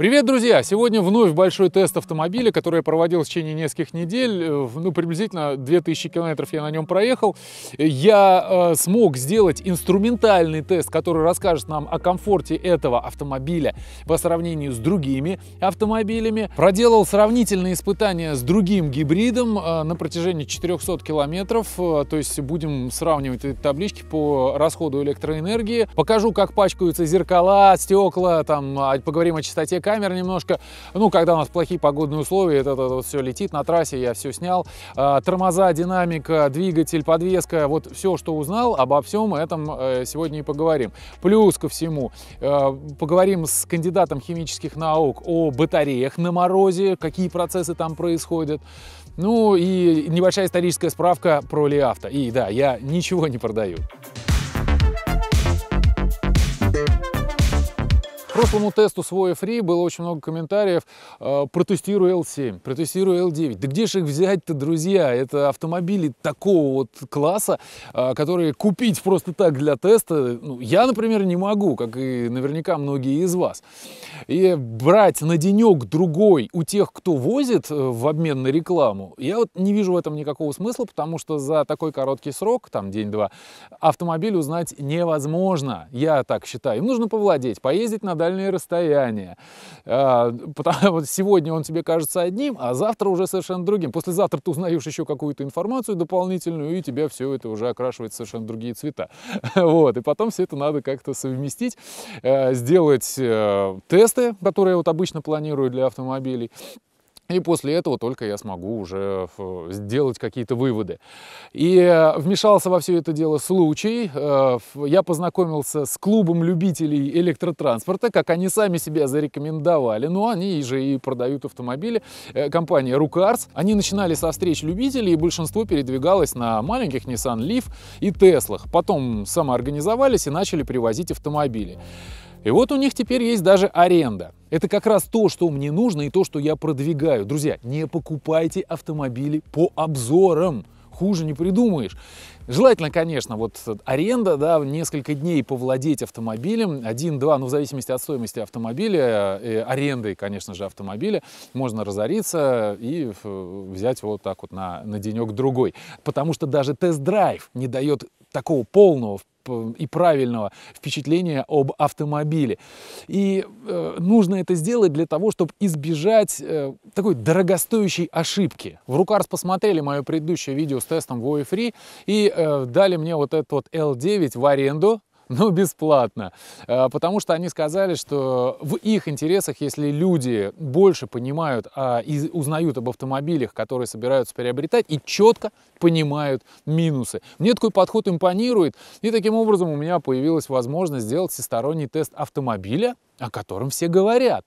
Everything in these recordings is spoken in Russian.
Привет, друзья! Сегодня вновь большой тест автомобиля, который я проводил в течение нескольких недель. Э, ну, приблизительно 2000 километров я на нем проехал. Я э, смог сделать инструментальный тест, который расскажет нам о комфорте этого автомобиля по сравнению с другими автомобилями. Проделал сравнительные испытания с другим гибридом э, на протяжении 400 километров. Э, то есть будем сравнивать эти таблички по расходу электроэнергии. Покажу, как пачкаются зеркала, стекла, там, а, поговорим о частоте камер немножко. Ну, когда у нас плохие погодные условия, это, это вот все летит на трассе, я все снял. А, тормоза, динамика, двигатель, подвеска, вот все, что узнал, обо всем этом э, сегодня и поговорим. Плюс ко всему, э, поговорим с кандидатом химических наук о батареях на морозе, какие процессы там происходят. Ну и небольшая историческая справка про Лиавто. И да, я ничего не продаю. thank you прошлому тесту с VoFree было очень много комментариев. Э, протестирую L7, протестирую L9. Да где же их взять-то, друзья? Это автомобили такого вот класса, э, которые купить просто так для теста, ну, я, например, не могу, как и наверняка многие из вас. И брать на денек другой у тех, кто возит э, в обмен на рекламу, я вот не вижу в этом никакого смысла, потому что за такой короткий срок, там день-два, автомобиль узнать невозможно, я так считаю. Им нужно повладеть, поездить на дальше дальние расстояния. А, потому вот сегодня он тебе кажется одним, а завтра уже совершенно другим. Послезавтра ты узнаешь еще какую-то информацию дополнительную, и тебя все это уже окрашивает совершенно другие цвета. Вот. И потом все это надо как-то совместить, э, сделать э, тесты, которые я вот обычно планирую для автомобилей, и после этого только я смогу уже сделать какие-то выводы. И э, вмешался во все это дело случай. Э, я познакомился с клубом любителей электротранспорта, как они сами себя зарекомендовали. Но ну, они же и продают автомобили. Э, компания Рукарс. Они начинали со встреч любителей, и большинство передвигалось на маленьких Nissan Leaf и Теслах. Потом самоорганизовались и начали привозить автомобили. И вот у них теперь есть даже аренда. Это как раз то, что мне нужно и то, что я продвигаю. Друзья, не покупайте автомобили по обзорам. Хуже не придумаешь. Желательно, конечно, вот аренда, да, несколько дней повладеть автомобилем, один-два, ну, в зависимости от стоимости автомобиля, э, аренды, конечно же, автомобиля, можно разориться и взять вот так вот на, на денек-другой. Потому что даже тест-драйв не дает такого полного и правильного впечатления об автомобиле. И э, нужно это сделать для того, чтобы избежать э, такой дорогостоящей ошибки. В Рукарс посмотрели мое предыдущее видео с тестом в Free и э, дали мне вот этот вот L9 в аренду но ну, бесплатно. Э, потому что они сказали, что в их интересах, если люди больше понимают а, и узнают об автомобилях, которые собираются приобретать, и четко понимают минусы. Мне такой подход импонирует, и таким образом у меня появилась возможность сделать всесторонний тест автомобиля, о котором все говорят.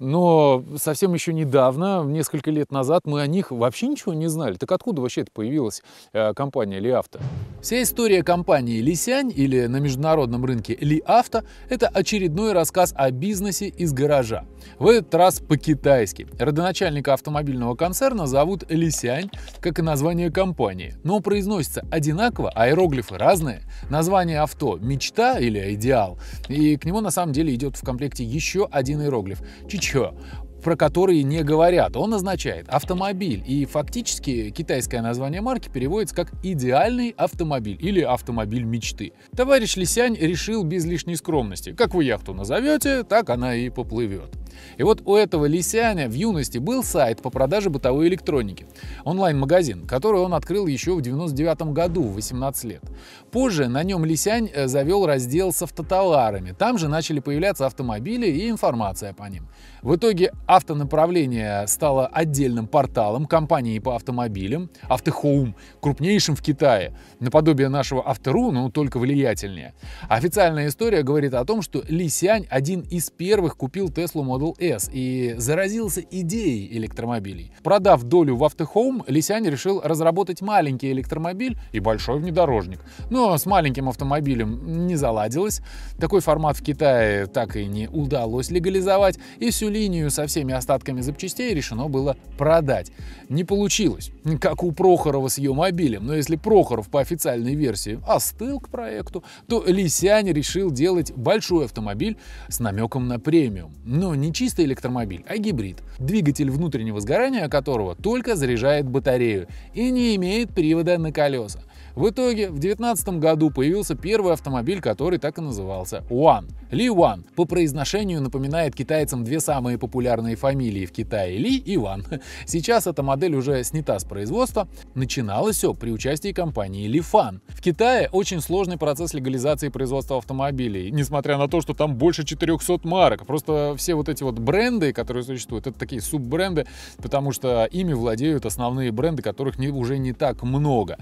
Но совсем еще недавно, несколько лет назад, мы о них вообще ничего не знали. Так откуда вообще это появилась э, компания Лиавто? Вся история компании Лисянь или на международном рынке Лиавто – это очередной рассказ о бизнесе из гаража. В этот раз по-китайски. Родоначальника автомобильного концерна зовут Лисянь, как и название компании. Но произносится одинаково, аэроглифы разные. Название авто – мечта или идеал. И к нему на самом деле идет в комплекте комплекте еще один иероглиф – чичо, про которые не говорят. Он означает автомобиль, и фактически китайское название марки переводится как «идеальный автомобиль» или «автомобиль мечты». Товарищ Лисянь решил без лишней скромности. Как вы яхту назовете, так она и поплывет. И вот у этого Лисяня в юности был сайт по продаже бытовой электроники, онлайн-магазин, который он открыл еще в 99 году, в 18 лет. Позже на нем Лисянь э, завел раздел с автотоварами. Там же начали появляться автомобили и информация по ним. В итоге автонаправление стало отдельным порталом компании по автомобилям, Автохоум, крупнейшим в Китае, наподобие нашего Автору, но только влиятельнее. Официальная история говорит о том, что Лисянь один из первых купил Теслу Model Model S и заразился идеей электромобилей. Продав долю в Автохоум, Лисянь решил разработать маленький электромобиль и большой внедорожник. Но с маленьким автомобилем не заладилось. Такой формат в Китае так и не удалось легализовать, и всю линию со всеми остатками запчастей решено было продать. Не получилось, как у Прохорова с ее мобилем, но если Прохоров по официальной версии остыл к проекту, то Лисянь решил делать большой автомобиль с намеком на премиум. Но не чистый электромобиль, а гибрид, двигатель внутреннего сгорания которого только заряжает батарею и не имеет привода на колеса. В итоге в 2019 году появился первый автомобиль, который так и назывался – One. Ли One по произношению напоминает китайцам две самые популярные фамилии в Китае – Ли и Ван. Сейчас эта модель уже снята с производства. Начиналось все при участии компании Лифан. В Китае очень сложный процесс легализации производства автомобилей, несмотря на то, что там больше 400 марок. Просто все вот эти вот бренды, которые существуют, это такие суббренды, потому что ими владеют основные бренды, которых уже не так много.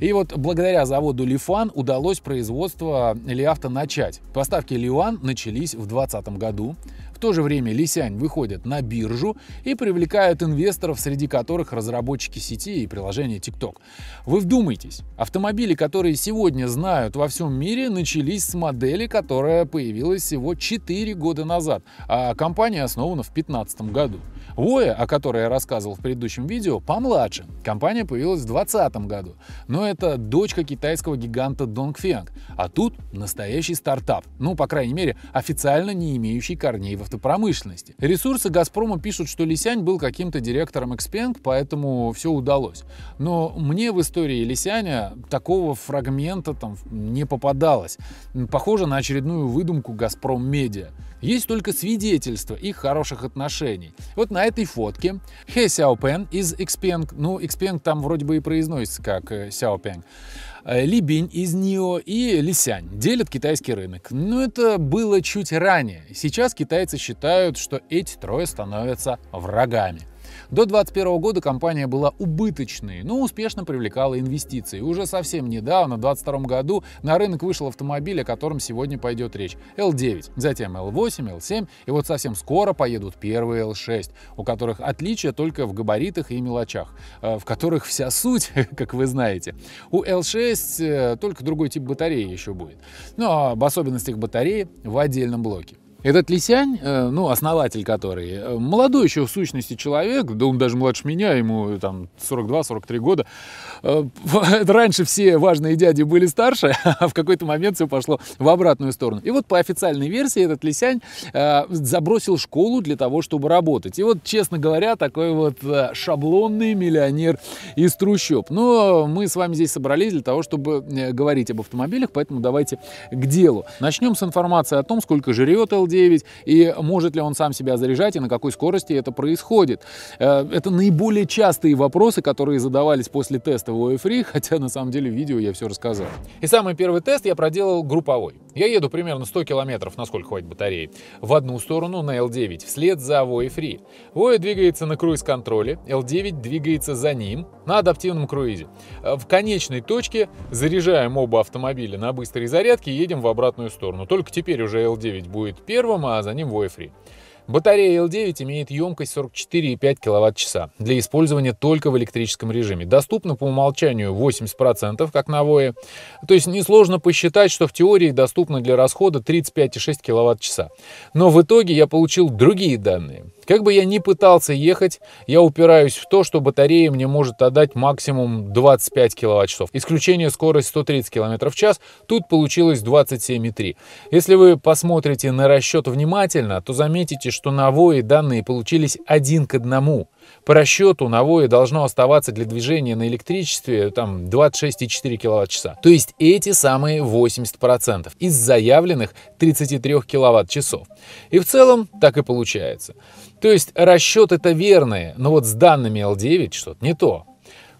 И вот благодаря заводу «Лифан» удалось производство «Лиавто» начать. Поставки «Лиуан» начались в 2020 году. В то же время «Лисянь» выходит на биржу и привлекают инвесторов, среди которых разработчики сети и приложения TikTok. Вы вдумайтесь, автомобили, которые сегодня знают во всем мире, начались с модели, которая появилась всего 4 года назад, а компания основана в 2015 году. Воя, о которой я рассказывал в предыдущем видео, помладше. Компания появилась в 2020 году, но это дочка китайского гиганта Dongfeng. А тут настоящий стартап, ну, по крайней мере, официально не имеющий корней в автопромышленности. Ресурсы «Газпрома» пишут, что Лисянь был каким-то директором Xpeng, поэтому все удалось. Но мне в истории Лисяня такого фрагмента там не попадалось. Похоже на очередную выдумку «Газпром Медиа». Есть только свидетельства их хороших отношений. Вот на этой фотке Хэ Сяопен из Xpeng, ну, Xpeng там вроде бы и произносится как Сяо э, Сяопен, э, Ли Бинь из НИО и Лисянь делят китайский рынок. Но это было чуть ранее. Сейчас китайцы считают, что эти трое становятся врагами. До 2021 года компания была убыточной, но успешно привлекала инвестиции. Уже совсем недавно, в 2022 году, на рынок вышел автомобиль, о котором сегодня пойдет речь. L9, затем L8, L7, и вот совсем скоро поедут первые L6, у которых отличие только в габаритах и мелочах, э, в которых вся суть, как вы знаете. У L6 э, только другой тип батареи еще будет. Но об особенностях батареи в отдельном блоке. Этот Лисянь, э, ну, основатель который, э, молодой еще в сущности человек, да он даже младше меня, ему э, там 42-43 года. Раньше все важные дяди были старше, а в какой-то момент все пошло в обратную сторону. И вот по официальной версии этот Лисянь забросил школу для того, чтобы работать. И вот, честно говоря, такой вот шаблонный миллионер из трущоб. Но мы с вами здесь собрались для того, чтобы говорить об автомобилях, поэтому давайте к делу. Начнем с информации о том, сколько жрет LD и может ли он сам себя заряжать, и на какой скорости это происходит. Э, это наиболее частые вопросы, которые задавались после теста в OFRI, хотя на самом деле в видео я все рассказал. И самый первый тест я проделал групповой. Я еду примерно 100 километров, насколько хватит батареи, в одну сторону на L9, вслед за OFRI. Voy двигается на круиз-контроле, L9 двигается за ним на адаптивном круизе. Э, в конечной точке заряжаем оба автомобиля на быстрой зарядке и едем в обратную сторону. Только теперь уже L9 будет первым, первым, а за ним Воефри. Батарея L9 имеет емкость 44,5 кВт-часа для использования только в электрическом режиме. Доступна по умолчанию 80%, как на ВОЕ. То есть несложно посчитать, что в теории доступно для расхода 35,6 кВт-часа. Но в итоге я получил другие данные. Как бы я ни пытался ехать, я упираюсь в то, что батарея мне может отдать максимум 25 киловатт-часов. Исключение скорость 130 км в час, тут получилось 27,3. Если вы посмотрите на расчет внимательно, то заметите, что на навои данные получились один к одному. По расчету навое должно оставаться для движения на электричестве там 26,4 кВт-часа. То есть эти самые 80% из заявленных 33 кВт-часов. И в целом так и получается. То есть расчет это верные, но вот с данными L9 что-то не то.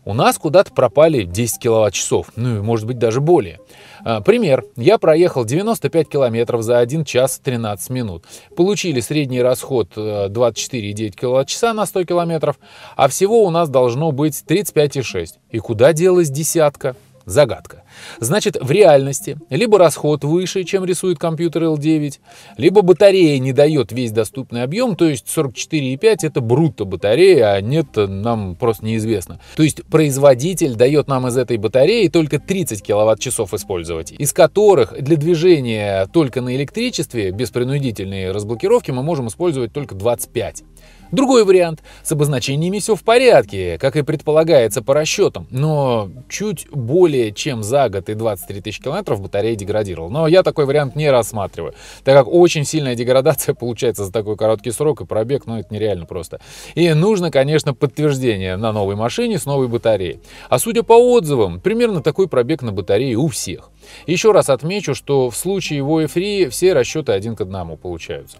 У нас куда-то пропали 10 киловатт-часов, ну и может быть даже более. А, пример. Я проехал 95 километров за 1 час 13 минут. Получили средний расход 24,9 э, киловатт-часа на 100 километров, а всего у нас должно быть 35,6. И куда делась десятка? Загадка. Значит, в реальности либо расход выше, чем рисует компьютер L9, либо батарея не дает весь доступный объем, то есть 44,5 это брутто батарея, а нет, нам просто неизвестно. То есть производитель дает нам из этой батареи только 30 киловатт-часов использовать, из которых для движения только на электричестве, без принудительной разблокировки, мы можем использовать только 25. Другой вариант. С обозначениями все в порядке, как и предполагается по расчетам, но чуть более чем за за год и 23 тысячи километров батарея деградировала. Но я такой вариант не рассматриваю, так как очень сильная деградация получается за такой короткий срок, и пробег, ну, это нереально просто. И нужно, конечно, подтверждение на новой машине с новой батареей. А судя по отзывам, примерно такой пробег на батарее у всех. Еще раз отмечу, что в случае его Free все расчеты один к одному получаются.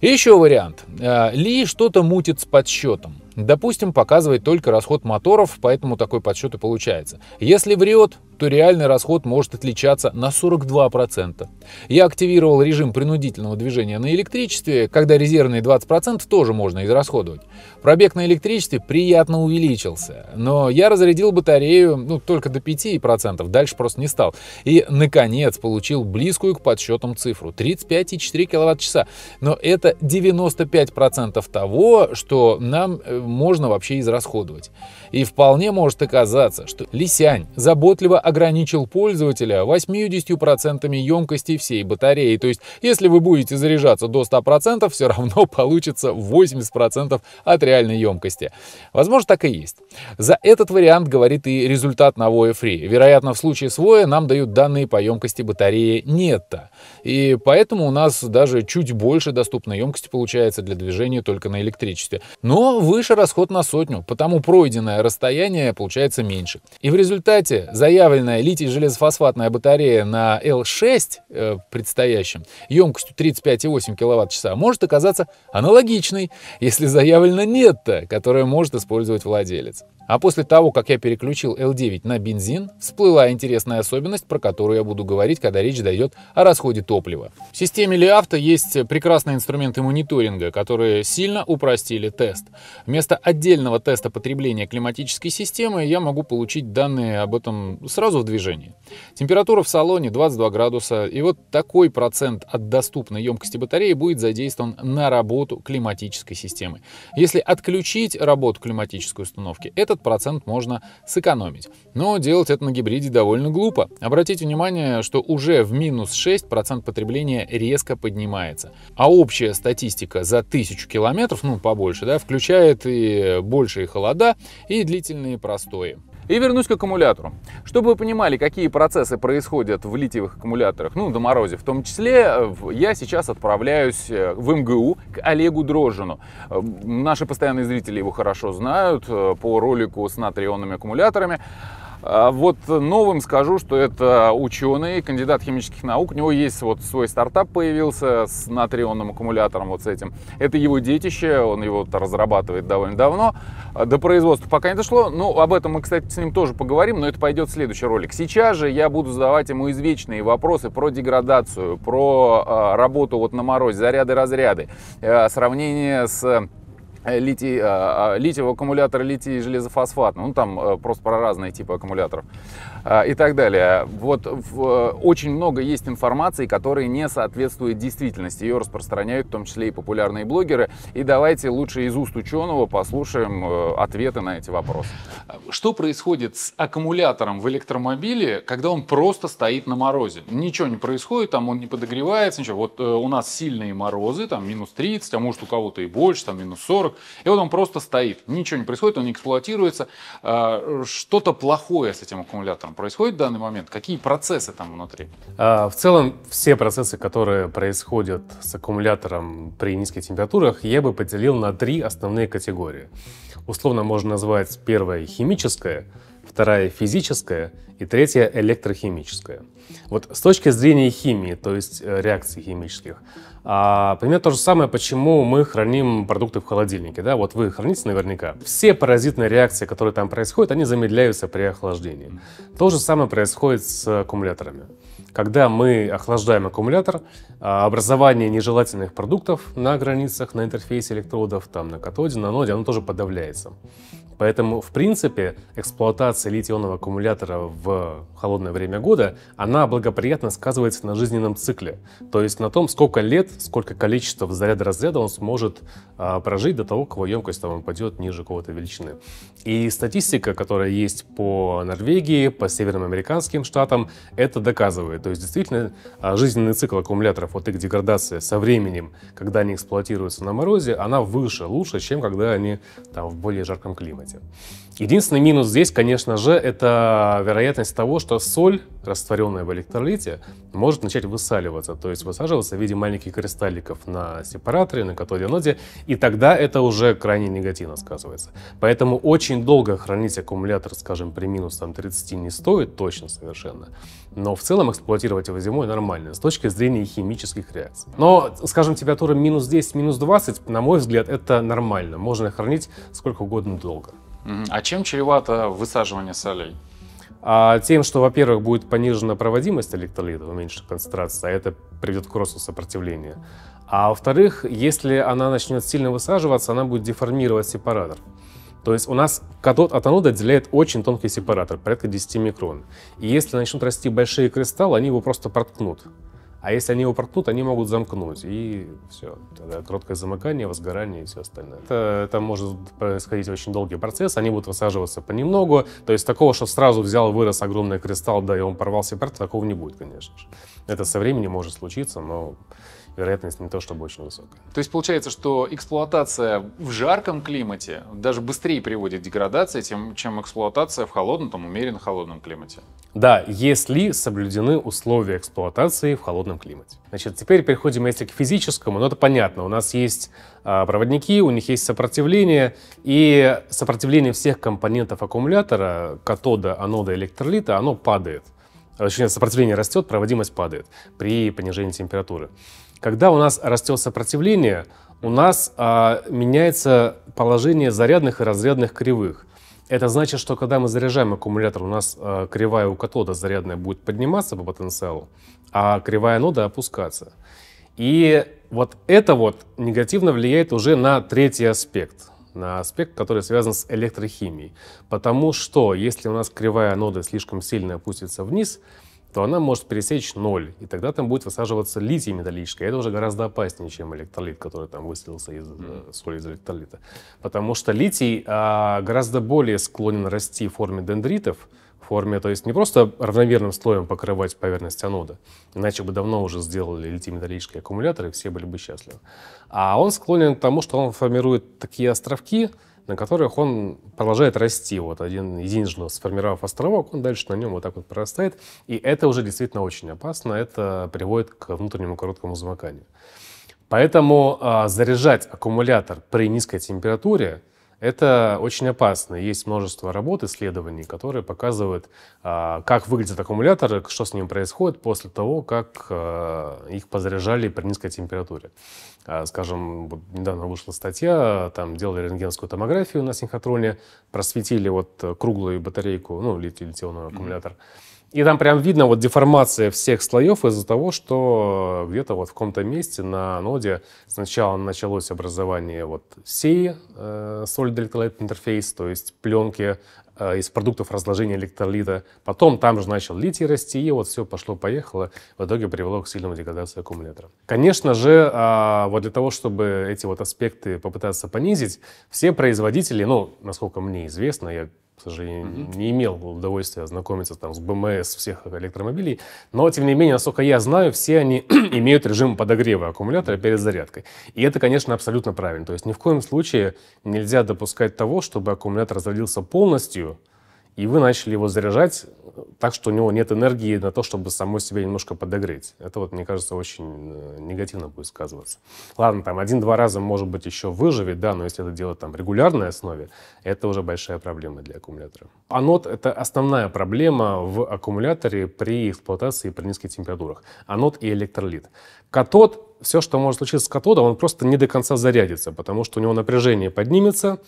И еще вариант. Э, Ли что-то мутит с подсчетом. Допустим, показывает только расход моторов, поэтому такой подсчет и получается. Если врет, то реальный расход может отличаться на 42%. Я активировал режим принудительного движения на электричестве, когда резервные 20% тоже можно израсходовать. Пробег на электричестве приятно увеличился, но я разрядил батарею ну, только до 5%, дальше просто не стал. И, наконец, получил близкую к подсчетам цифру – 35,4 кВт-часа. Но это 95% того, что нам э, можно вообще израсходовать. И вполне может оказаться, что Лисянь заботливо ограничил пользователя 80% емкости всей батареи. То есть, если вы будете заряжаться до 100%, все равно получится 80% от реальной емкости. Возможно, так и есть. За этот вариант говорит и результат на Voya Free. Вероятно, в случае с Voya нам дают данные по емкости батареи нетто. И поэтому у нас даже чуть больше доступной емкости получается для движения только на электричестве. Но выше расход на сотню, потому пройденная расстояние получается меньше. И в результате заявленная литий-железофосфатная батарея на L6 э, предстоящем емкостью 35,8 кВт-часа может оказаться аналогичной, если заявлено нетто, которое может использовать владелец. А после того, как я переключил L9 на бензин, всплыла интересная особенность, про которую я буду говорить, когда речь дойдет о расходе топлива. В системе Leauto есть прекрасные инструменты мониторинга, которые сильно упростили тест. Вместо отдельного теста потребления климатической системы я могу получить данные об этом сразу в движении. Температура в салоне 22 градуса, и вот такой процент от доступной емкости батареи будет задействован на работу климатической системы. Если отключить работу климатической установки, этот этот процент можно сэкономить. Но делать это на гибриде довольно глупо. Обратите внимание, что уже в минус 6 процент потребления резко поднимается. А общая статистика за тысячу километров, ну побольше, да, включает и большие холода, и длительные простои. И вернусь к аккумулятору. Чтобы вы понимали, какие процессы происходят в литиевых аккумуляторах, ну, на морозе в том числе, э, я сейчас отправляюсь э, в МГУ к Олегу Дрожжину. Э, наши постоянные зрители его хорошо знают по ролику с натрионными аккумуляторами. А, вот новым скажу, что это ученый, кандидат химических наук. У него есть вот свой стартап появился с натрионным аккумулятором вот с этим. Это его детище, он его разрабатывает довольно давно. А, до производства пока не дошло. Ну, об этом мы, кстати, с ним тоже поговорим, но это пойдет в следующий ролик. Сейчас же я буду задавать ему извечные вопросы про деградацию, про а, работу вот на морозе, заряды-разряды, сравнение с Э, а, а, литий, литиевого аккумулятора литий железофосфатного, ну там э, просто про разные типы аккумуляторов. А, и так далее. Вот в, э, очень много есть информации, которые не соответствуют действительности. Ее распространяют в том числе и популярные блогеры. И давайте лучше из уст ученого послушаем э, ответы на эти вопросы. Что происходит с аккумулятором в электромобиле, когда он просто стоит на морозе? Ничего не происходит, там он не подогревается, ничего. Вот э, у нас сильные морозы, там минус 30, а может у кого-то и больше, там минус 40. И вот он просто стоит, ничего не происходит, он не эксплуатируется. А, что-то плохое с этим аккумулятором там происходит в данный момент, какие процессы там внутри? А, в целом, все процессы, которые происходят с аккумулятором при низких температурах, я бы поделил на три основные категории. Условно можно назвать первое химическое, вторая физическая и третья электрохимическая. Вот с точки зрения химии, то есть э, реакций химических, а, примерно то же самое, почему мы храним продукты в холодильнике, да, вот вы храните наверняка. Все паразитные реакции, которые там происходят, они замедляются при охлаждении. То же самое происходит с аккумуляторами. Когда мы охлаждаем аккумулятор, а, образование нежелательных продуктов на границах, на интерфейсе электродов, там, на катоде, на ноде, оно тоже подавляется. Поэтому, в принципе, эксплуатация литионного аккумулятора в холодное время года, она благоприятно сказывается на жизненном цикле. То есть на том, сколько лет, сколько количества заряда разряда он сможет а, прожить до того, как его емкость там упадет ниже какого-то величины. И статистика, которая есть по Норвегии, по Северным Американским штатам, это доказывает. То есть действительно а, жизненный цикл аккумуляторов, вот их деградация со временем, когда они эксплуатируются на морозе, она выше, лучше, чем когда они там в более жарком климате. ですよ。Единственный минус здесь, конечно же, это вероятность того, что соль, растворенная в электролите, может начать высаливаться, то есть высаживаться в виде маленьких кристалликов на сепараторе, на катоде-аноде, и тогда это уже крайне негативно сказывается. Поэтому очень долго хранить аккумулятор, скажем, при минус там, 30 не стоит, точно совершенно, но в целом эксплуатировать его зимой нормально, с точки зрения химических реакций. Но, скажем, температура минус 10, минус 20, на мой взгляд, это нормально, можно хранить сколько угодно долго. А чем чревато высаживание солей? А тем, что, во-первых, будет понижена проводимость электролита, уменьшена концентрация, а это приведет к росту сопротивления. А во-вторых, если она начнет сильно высаживаться, она будет деформировать сепаратор. То есть у нас катод от анода отделяет очень тонкий сепаратор, порядка 10 микрон. И если начнут расти большие кристаллы, они его просто проткнут. А если они его проткнут, они могут замкнуть, и все. Тогда короткое замыкание, возгорание и все остальное. Это, это может происходить очень долгий процесс, они будут высаживаться понемногу. То есть такого, что сразу взял, вырос огромный кристалл, да, и он порвался, такого не будет, конечно же. Это со временем может случиться, но вероятность не то чтобы очень высокая. То есть получается, что эксплуатация в жарком климате даже быстрее приводит к деградации, тем, чем эксплуатация в холодном, там, умеренно холодном климате? Да, если соблюдены условия эксплуатации в холодном климате. Значит, теперь переходим, если к физическому, но это понятно. У нас есть а, проводники, у них есть сопротивление, и сопротивление всех компонентов аккумулятора, катода, анода, электролита, оно падает. Э, точнее, сопротивление растет, проводимость падает при понижении температуры. Когда у нас растет сопротивление, у нас а, меняется положение зарядных и разрядных кривых. Это значит, что когда мы заряжаем аккумулятор, у нас э, кривая у катода зарядная будет подниматься по потенциалу, а кривая нода опускаться. И вот это вот негативно влияет уже на третий аспект, на аспект, который связан с электрохимией. Потому что если у нас кривая нода слишком сильно опустится вниз, то она может пересечь ноль, и тогда там будет высаживаться литий металлическое. А это уже гораздо опаснее, чем электролит, который там выстрелился из э, соли из электролита. Потому что литий а, гораздо более склонен расти в форме дендритов, в форме, то есть не просто равномерным слоем покрывать поверхность анода, иначе бы давно уже сделали литий-металлические аккумуляторы, все были бы счастливы. А он склонен к тому, что он формирует такие островки, на которых он продолжает расти. Вот один единожды сформировав островок, он дальше на нем вот так вот прорастает. И это уже действительно очень опасно. Это приводит к внутреннему короткому замыканию. Поэтому а, заряжать аккумулятор при низкой температуре это очень опасно. Есть множество работ, исследований, которые показывают, а, как выглядят аккумуляторы, что с ними происходит после того, как а, их позаряжали при низкой температуре. А, скажем, недавно вышла статья, там делали рентгенскую томографию на синхротроне, просветили вот круглую батарейку, ну, литий-литионный аккумулятор, mm-hmm и там прям видно вот деформация всех слоев из-за того, что где-то вот в каком-то месте на ноде сначала началось образование вот сей э, Solid Electrolyte Interface, то есть пленки э, из продуктов разложения электролита. Потом там же начал литий расти, и вот все пошло-поехало. В итоге привело к сильному деградации аккумулятора. Конечно же, э, вот для того, чтобы эти вот аспекты попытаться понизить, все производители, ну, насколько мне известно, я к сожалению, mm-hmm. не имел удовольствия ознакомиться там, с БМС всех электромобилей. Но, тем не менее, насколько я знаю, все они имеют режим подогрева аккумулятора перед зарядкой. И это, конечно, абсолютно правильно. То есть ни в коем случае нельзя допускать того, чтобы аккумулятор разрядился полностью, и вы начали его заряжать так, что у него нет энергии на то, чтобы самой себе немножко подогреть. Это вот, мне кажется, очень э, негативно будет сказываться. Ладно, там один-два раза, может быть, еще выживет, да, но если это делать там регулярной основе, это уже большая проблема для аккумулятора. Анод — это основная проблема в аккумуляторе при эксплуатации при низких температурах. Анод и электролит. Катод, все, что может случиться с катодом, он просто не до конца зарядится, потому что у него напряжение поднимется,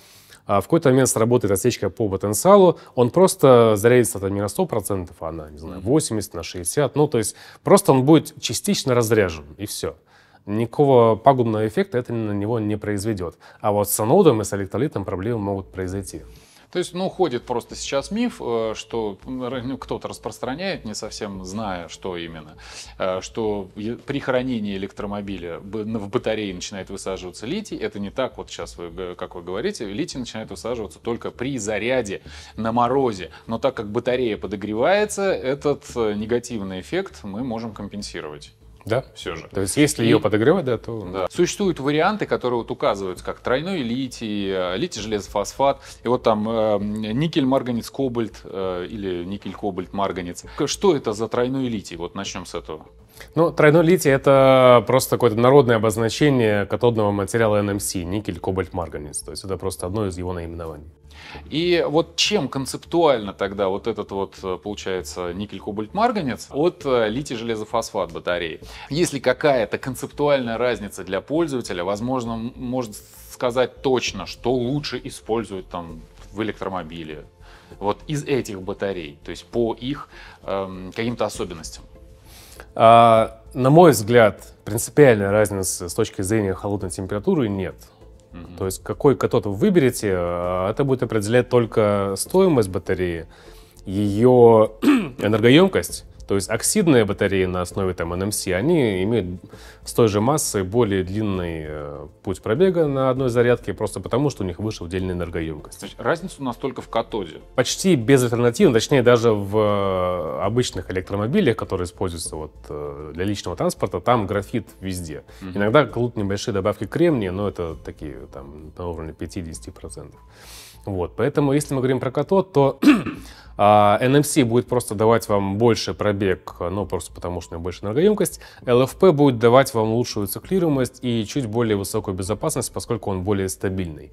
а в какой-то момент сработает отсечка по потенциалу, он просто зарядится там не на 100%, а на, не знаю, 80, на 60%. Ну, то есть просто он будет частично разряжен, и все. Никакого пагубного эффекта это на него не произведет. А вот с анодом и с электролитом проблемы могут произойти. То есть, ну, ходит просто сейчас миф, э, что ну, кто-то распространяет, не совсем зная, что именно, э, что при хранении электромобиля в батарее начинает высаживаться литий. Это не так, вот сейчас, вы, как вы говорите, литий начинает высаживаться только при заряде на морозе. Но так как батарея подогревается, этот э, негативный эффект мы можем компенсировать. Да. Все же. То есть, если и... ее подогревать, да, то... Да. Существуют варианты, которые вот указываются, как тройной литий, э, литий железофосфат, и вот там э, никель, марганец, кобальт э, или никель, кобальт, марганец. Что это за тройной литий? Вот начнем с этого. Ну, тройной литий — это просто какое-то народное обозначение катодного материала NMC, эм никель, кобальт, марганец. То есть это просто одно из его наименований. И вот чем концептуально тогда вот этот вот, э, получается, никель-кобальт-марганец от э, литий-железофосфат батареи? Если какая-то концептуальная разница для пользователя, возможно, может сказать точно, что лучше использовать там в электромобиле, вот из этих батарей, то есть по их эм, каким-то особенностям. А, на мой взгляд, принципиальной разницы с точки зрения холодной температуры нет. Mm-hmm. То есть какой катод вы выберете, а, это будет определять только стоимость батареи, ее энергоемкость то есть оксидные батареи на основе там, NMC, эм они имеют с той же массой более длинный э, путь пробега на одной зарядке, просто потому, что у них выше удельная энергоемкость. Значит, разница у нас только в катоде. Почти без альтернатив, точнее даже в э, обычных электромобилях, которые используются вот, э, для личного транспорта, там графит везде. Угу. Иногда кладут небольшие добавки кремния, но это такие там на уровне 5-10%. Вот, поэтому если мы говорим про катод, то а NMC будет просто давать вам больше пробег, ну, просто потому что у него больше энергоемкость. LFP будет давать вам лучшую циклируемость и чуть более высокую безопасность, поскольку он более стабильный.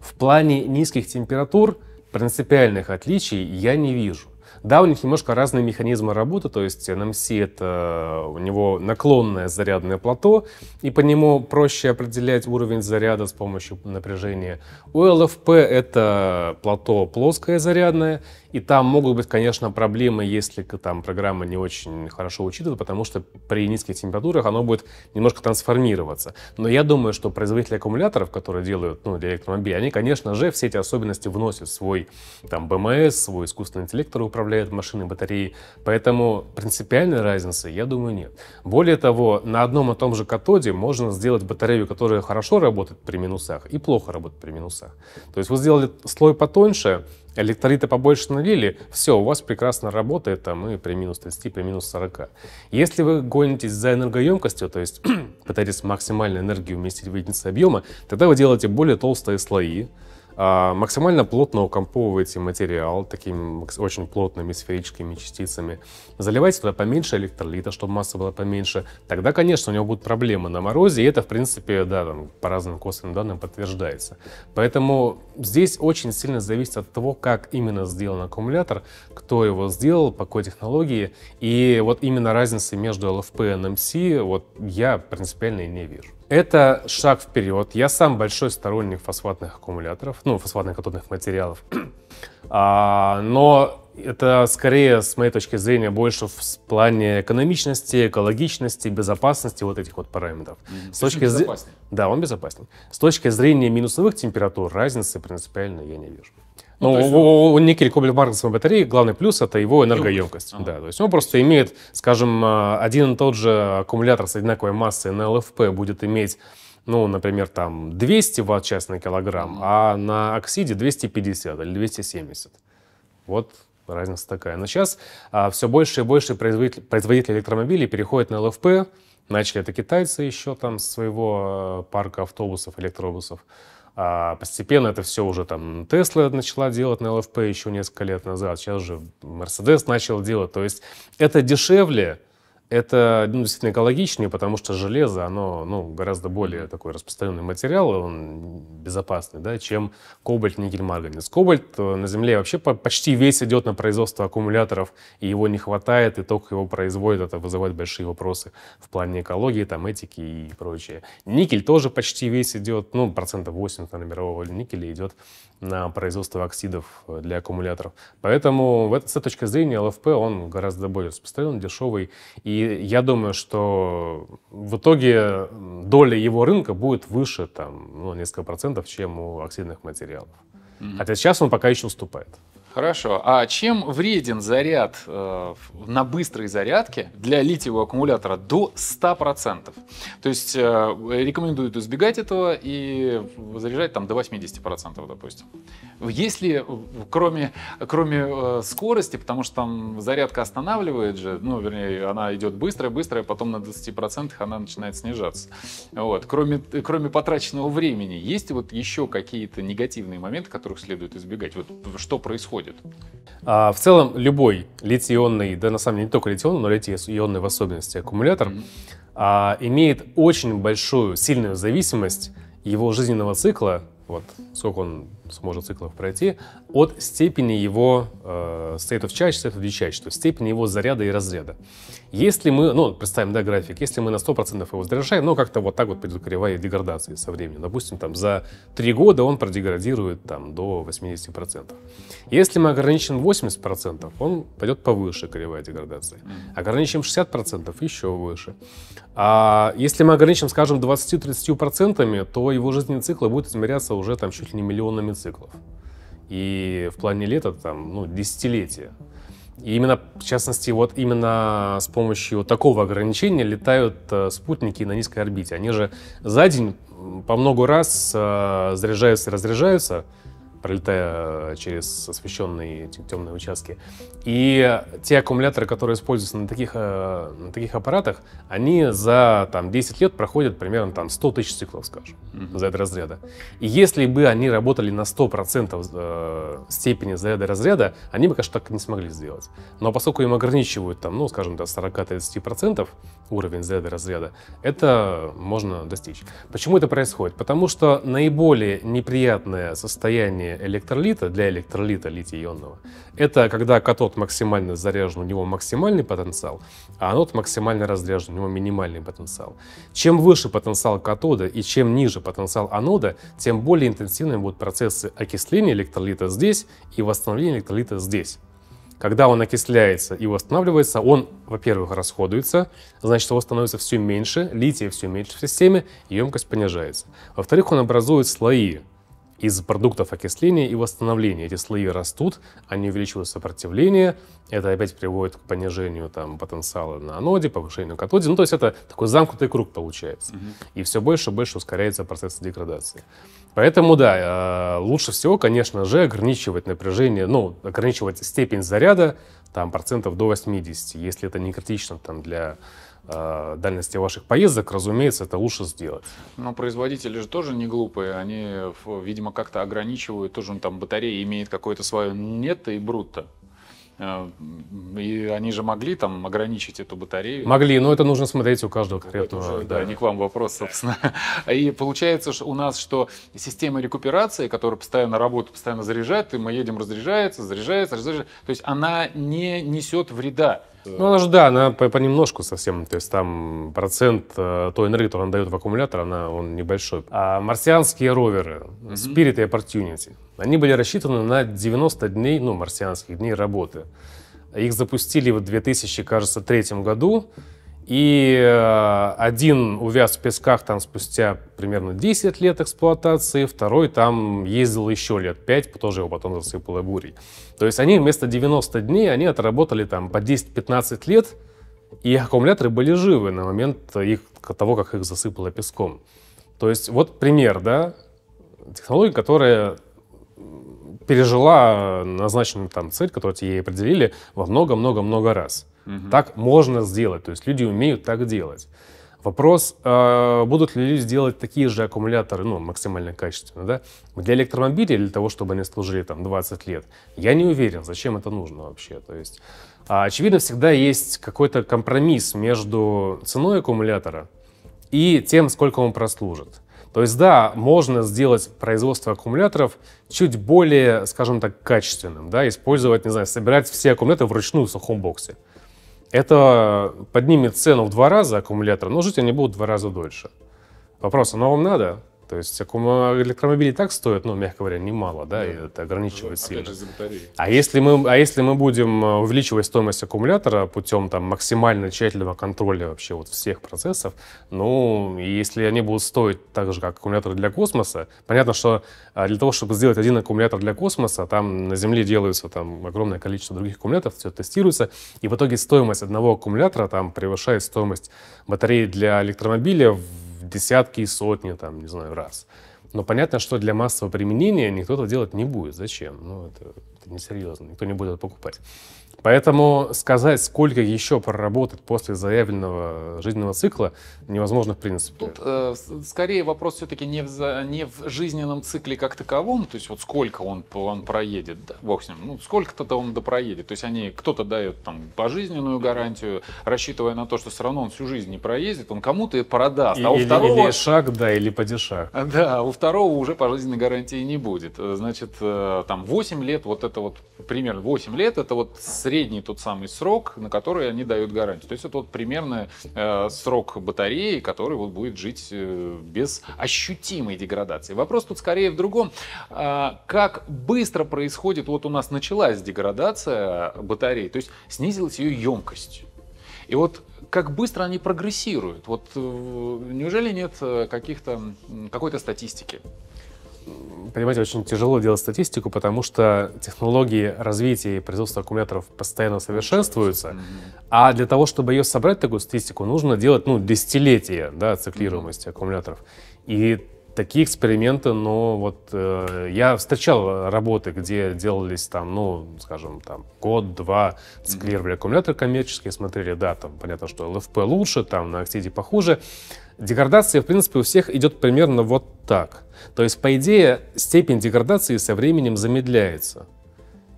В плане низких температур принципиальных отличий я не вижу. Да, у них немножко разные механизмы работы, то есть NMC это у него наклонное зарядное плато, и по нему проще определять уровень заряда с помощью напряжения. У LFP это плато плоское зарядное, и там могут быть, конечно, проблемы, если там программа не очень хорошо учитывает, потому что при низких температурах оно будет немножко трансформироваться. Но я думаю, что производители аккумуляторов, которые делают ну, для электромобилей, они, конечно же, все эти особенности вносят свой там БМС, свой искусственный интеллект, который управляет машиной, батареей. Поэтому принципиальной разницы, я думаю, нет. Более того, на одном и том же катоде можно сделать батарею, которая хорошо работает при минусах и плохо работает при минусах. То есть вы сделали слой потоньше, электролита побольше налили, все, у вас прекрасно работает там и при минус 30, при минус 40. Если вы гонитесь за энергоемкостью, то есть пытаетесь максимально энергию уместить в единицу объема, тогда вы делаете более толстые слои, а, максимально плотно укомповываете материал такими очень плотными сферическими частицами. заливаете туда поменьше электролита, чтобы масса была поменьше. Тогда, конечно, у него будут проблемы на морозе, и это, в принципе, да, там, по разным косвенным данным подтверждается. Поэтому здесь очень сильно зависит от того, как именно сделан аккумулятор, кто его сделал, по какой технологии. И вот именно разницы между LFP и NMC эм вот я принципиально и не вижу. Это шаг вперед. Я сам большой сторонник фосфатных аккумуляторов, ну, фосфатных катодных материалов. А, но это скорее, с моей точки зрения, больше в плане экономичности, экологичности, безопасности вот этих вот параметров. Mm-hmm. С точки зрения... Да, он безопаснее. С точки зрения минусовых температур разницы принципиально я не вижу. Ну, ну, есть... Ну, у, у никель кобель марганцевой батареи главный плюс это его энергоемкость. Ага. Да, то есть он просто имеет, скажем, э, один и тот же аккумулятор с одинаковой массой на ЛФП будет иметь ну, например, там 200 ватт час на килограмм, а на оксиде 250 или 270. Вот разница такая. Но сейчас а, все больше и больше производитель, производителей электромобилей переходят на ЛФП. Начали это китайцы еще там своего э, парка автобусов, электробусов. А постепенно это все уже там Тесла начала делать на ЛФП еще несколько лет назад, сейчас же Мерседес начал делать. То есть это дешевле, это ну, действительно экологичнее, потому что железо, оно ну, гораздо более такой распространенный материал, он безопасный, да, чем кобальт, никель, марганец. Кобальт э, на Земле вообще почти весь идет на производство аккумуляторов, и его не хватает, и только его производят, это вызывает большие вопросы в плане экологии, там, этики и прочее. Никель тоже почти весь идет, ну, процентов 80 на мирового никеля идет на производство оксидов э, для аккумуляторов. Поэтому с этой точки зрения ЛФП, он гораздо более распространен, дешевый и я думаю, что в итоге доля его рынка будет выше там, ну, несколько процентов, чем у оксидных материалов. Mm-hmm. Хотя сейчас он пока еще уступает. Хорошо. А чем вреден заряд э, на быстрой зарядке для литиевого аккумулятора до 100%? То есть э, рекомендуют избегать этого и заряжать там до 80%, допустим. Если, кроме, кроме э, скорости, потому что там зарядка останавливает же, ну, вернее, она идет быстрая-быстрая, потом на 20% она начинает снижаться. Вот. Кроме, кроме потраченного времени, есть вот еще какие-то негативные моменты, которых следует избегать? Вот что происходит? происходит? А, в целом любой литий-ионный, да на самом деле не только литий-ионный, но литий-ионный в особенности аккумулятор, mm-hmm. а, имеет очень большую, сильную зависимость его жизненного цикла, вот сколько он сможет циклов пройти, от степени его э, state of charge, state of decharge, то есть степени его заряда и разряда. Если мы, ну, представим, да, график, если мы на 100% его заряжаем, ну, как-то вот так вот придет кривая деградации со временем. Допустим, там за 3 года он продеградирует там до 80%. Если мы ограничим 80%, он пойдет повыше кривая деградации. Ограничим 60% еще выше. А если мы ограничим, скажем, 20-30%, то его жизненный цикл будет измеряться уже там чуть ли не миллионами циклов. И в плане лет это там, ну, десятилетия. И именно, в частности, вот именно с помощью такого ограничения летают э, спутники на низкой орбите. Они же за день по много раз э, заряжаются и разряжаются, пролетая через освещенные темные участки. И те аккумуляторы, которые используются на таких, э, на таких аппаратах, они за там, 10 лет проходят примерно там, 100 тысяч циклов, скажем, mm-hmm. заряда разряда. И если бы они работали на 100% э, степени заряда разряда, они бы, конечно, так и не смогли сделать. Но поскольку им ограничивают, там, ну, скажем, до 40-30% уровень заряда разряда, это можно достичь. Почему это происходит? Потому что наиболее неприятное состояние состояние электролита, для электролита литий-ионного, это когда катод максимально заряжен, у него максимальный потенциал, а анод максимально разряжен, у него минимальный потенциал. Чем выше потенциал катода и чем ниже потенциал анода, тем более интенсивными будут процессы окисления электролита здесь и восстановления электролита здесь. Когда он окисляется и восстанавливается, он, во-первых, расходуется, значит, его становится все меньше, лития все меньше в системе, емкость понижается. Во-вторых, он образует слои из продуктов окисления и восстановления. Эти слои растут, они увеличивают сопротивление, это опять приводит к понижению там, потенциала на аноде, повышению катоде. Ну, то есть это такой замкнутый круг получается. Угу. И все больше и больше ускоряется процесс деградации. Поэтому, да, э, лучше всего, конечно же, ограничивать напряжение, ну, ограничивать степень заряда там, процентов до 80, если это не критично там, для Э, дальности ваших поездок, разумеется, это лучше сделать. Но производители же тоже не глупые, они, видимо, как-то ограничивают, тоже он там батарея имеет какое-то свое нето и брутто. Э, и они же могли там ограничить эту батарею. Могли, но это нужно смотреть у каждого конкретного. Уже, да, да, не к вам вопрос, собственно. И получается что у нас, что система рекуперации, которая постоянно работает, постоянно заряжает, и мы едем, разряжается, заряжается, разряжается. То есть она не несет вреда. Ну, она же, да, она понемножку совсем, то есть там процент э, той энергии, которую она дает в аккумулятор, она, он небольшой. А марсианские роверы, Spirit и Opportunity, они были рассчитаны на 90 дней, ну, марсианских дней работы. Их запустили в 2000, кажется, третьем году, и э, один увяз в песках там спустя примерно 10 лет эксплуатации, второй там ездил еще лет 5, тоже его потом засыпало бурей. То есть они вместо 90 дней, они отработали там по 10-15 лет, и аккумуляторы были живы на момент их, того, как их засыпало песком. То есть вот пример, да, технологии, которая пережила э, назначенную там цель, которую ей определили, во много-много-много раз. Угу. Так можно сделать, то есть люди умеют так делать. Вопрос, э, будут ли люди делать такие же аккумуляторы, ну, максимально качественно, да, для электромобилей, для того, чтобы они служили там 20 лет, я не уверен, зачем это нужно вообще, то есть, а, очевидно, всегда есть какой-то компромисс между ценой аккумулятора и тем, сколько он прослужит. То есть да, можно сделать производство аккумуляторов чуть более, скажем так, качественным, да, использовать, не знаю, собирать все аккумуляторы вручную в сухом боксе. Это поднимет цену в два раза аккумулятора, но жить они будут в два раза дольше. Вопрос, а оно вам надо? То есть электромобили так стоят, ну, мягко говоря, немало, да, да. и это ограничивает да, ну, сильно. а, если мы, а если мы будем э, увеличивать стоимость аккумулятора путем там, максимально тщательного контроля вообще вот всех процессов, ну, если они будут стоить так же, как аккумуляторы для космоса, понятно, что э, для того, чтобы сделать один аккумулятор для космоса, там на Земле делаются там огромное количество других аккумуляторов, все тестируется, и в итоге стоимость одного аккумулятора там превышает стоимость батареи для электромобиля в десятки и сотни, там, не знаю, раз. Но понятно, что для массового применения никто это делать не будет. Зачем? Ну, это, это несерьезно, никто не будет это покупать. Поэтому сказать, сколько еще проработать после заявленного жизненного цикла, невозможно в принципе. Тут э, скорее вопрос все-таки не в, не в жизненном цикле как таковом, то есть вот сколько он, он проедет, да, бог с ним, ну сколько-то он допроедет. То есть они, кто-то дает там пожизненную гарантию, рассчитывая на то, что все равно он всю жизнь не проедет. он кому-то и продаст. А или, у второго... Или шаг, да, или падишаг. Да, у второго уже пожизненной гарантии не будет. Э, значит, э, там 8 лет, вот это вот примерно 8 лет, это вот средний средний тот самый срок, на который они дают гарантию. То есть это вот примерно э, срок батареи, который вот будет жить э, без ощутимой деградации. Вопрос тут скорее в другом. Э, как быстро происходит, вот у нас началась деградация батареи, то есть снизилась ее емкость. И вот как быстро они прогрессируют? Вот э, неужели нет э, каких-то какой-то статистики? понимаете, очень тяжело делать статистику, потому что технологии развития и производства аккумуляторов постоянно совершенствуются, а для того, чтобы ее собрать, такую статистику, нужно делать, ну, десятилетия да, циклируемости аккумуляторов. И такие эксперименты, но ну, вот э, я встречал э, работы, где делались там, ну, скажем, там год-два циклировали аккумуляторы коммерческие, смотрели, да, там понятно, что ЛФП лучше, там на оксиде похуже, Деградация, в принципе, у всех идет примерно вот так. То есть, по идее, степень деградации со временем замедляется.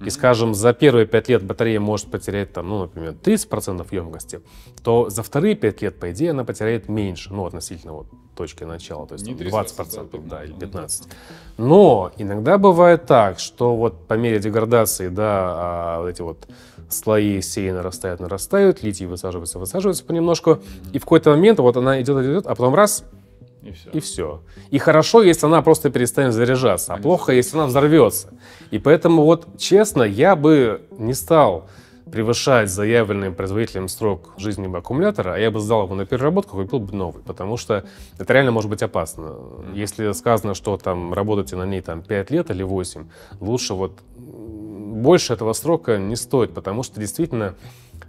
И, скажем, за первые 5 лет батарея может потерять, там, ну, например, 30% емкости, то за вторые 5 лет, по идее, она потеряет меньше, ну, относительно вот точки начала, то есть там, 20%, да, или 15%. Но иногда бывает так, что вот по мере деградации, да, а, эти вот слои сеи нарастают, нарастают, литий высаживаются, высаживаются понемножку, и в какой-то момент вот она идет, идет, а потом раз, и все. и все. И хорошо, если она просто перестанет заряжаться, а Конечно. плохо, если она взорвется. И поэтому вот, честно, я бы не стал превышать заявленным производителем срок жизни аккумулятора, а я бы сдал его на переработку, и купил бы новый, потому что это реально может быть опасно. Если сказано, что там работаете на ней там 5 лет или 8, лучше вот больше этого срока не стоит, потому что действительно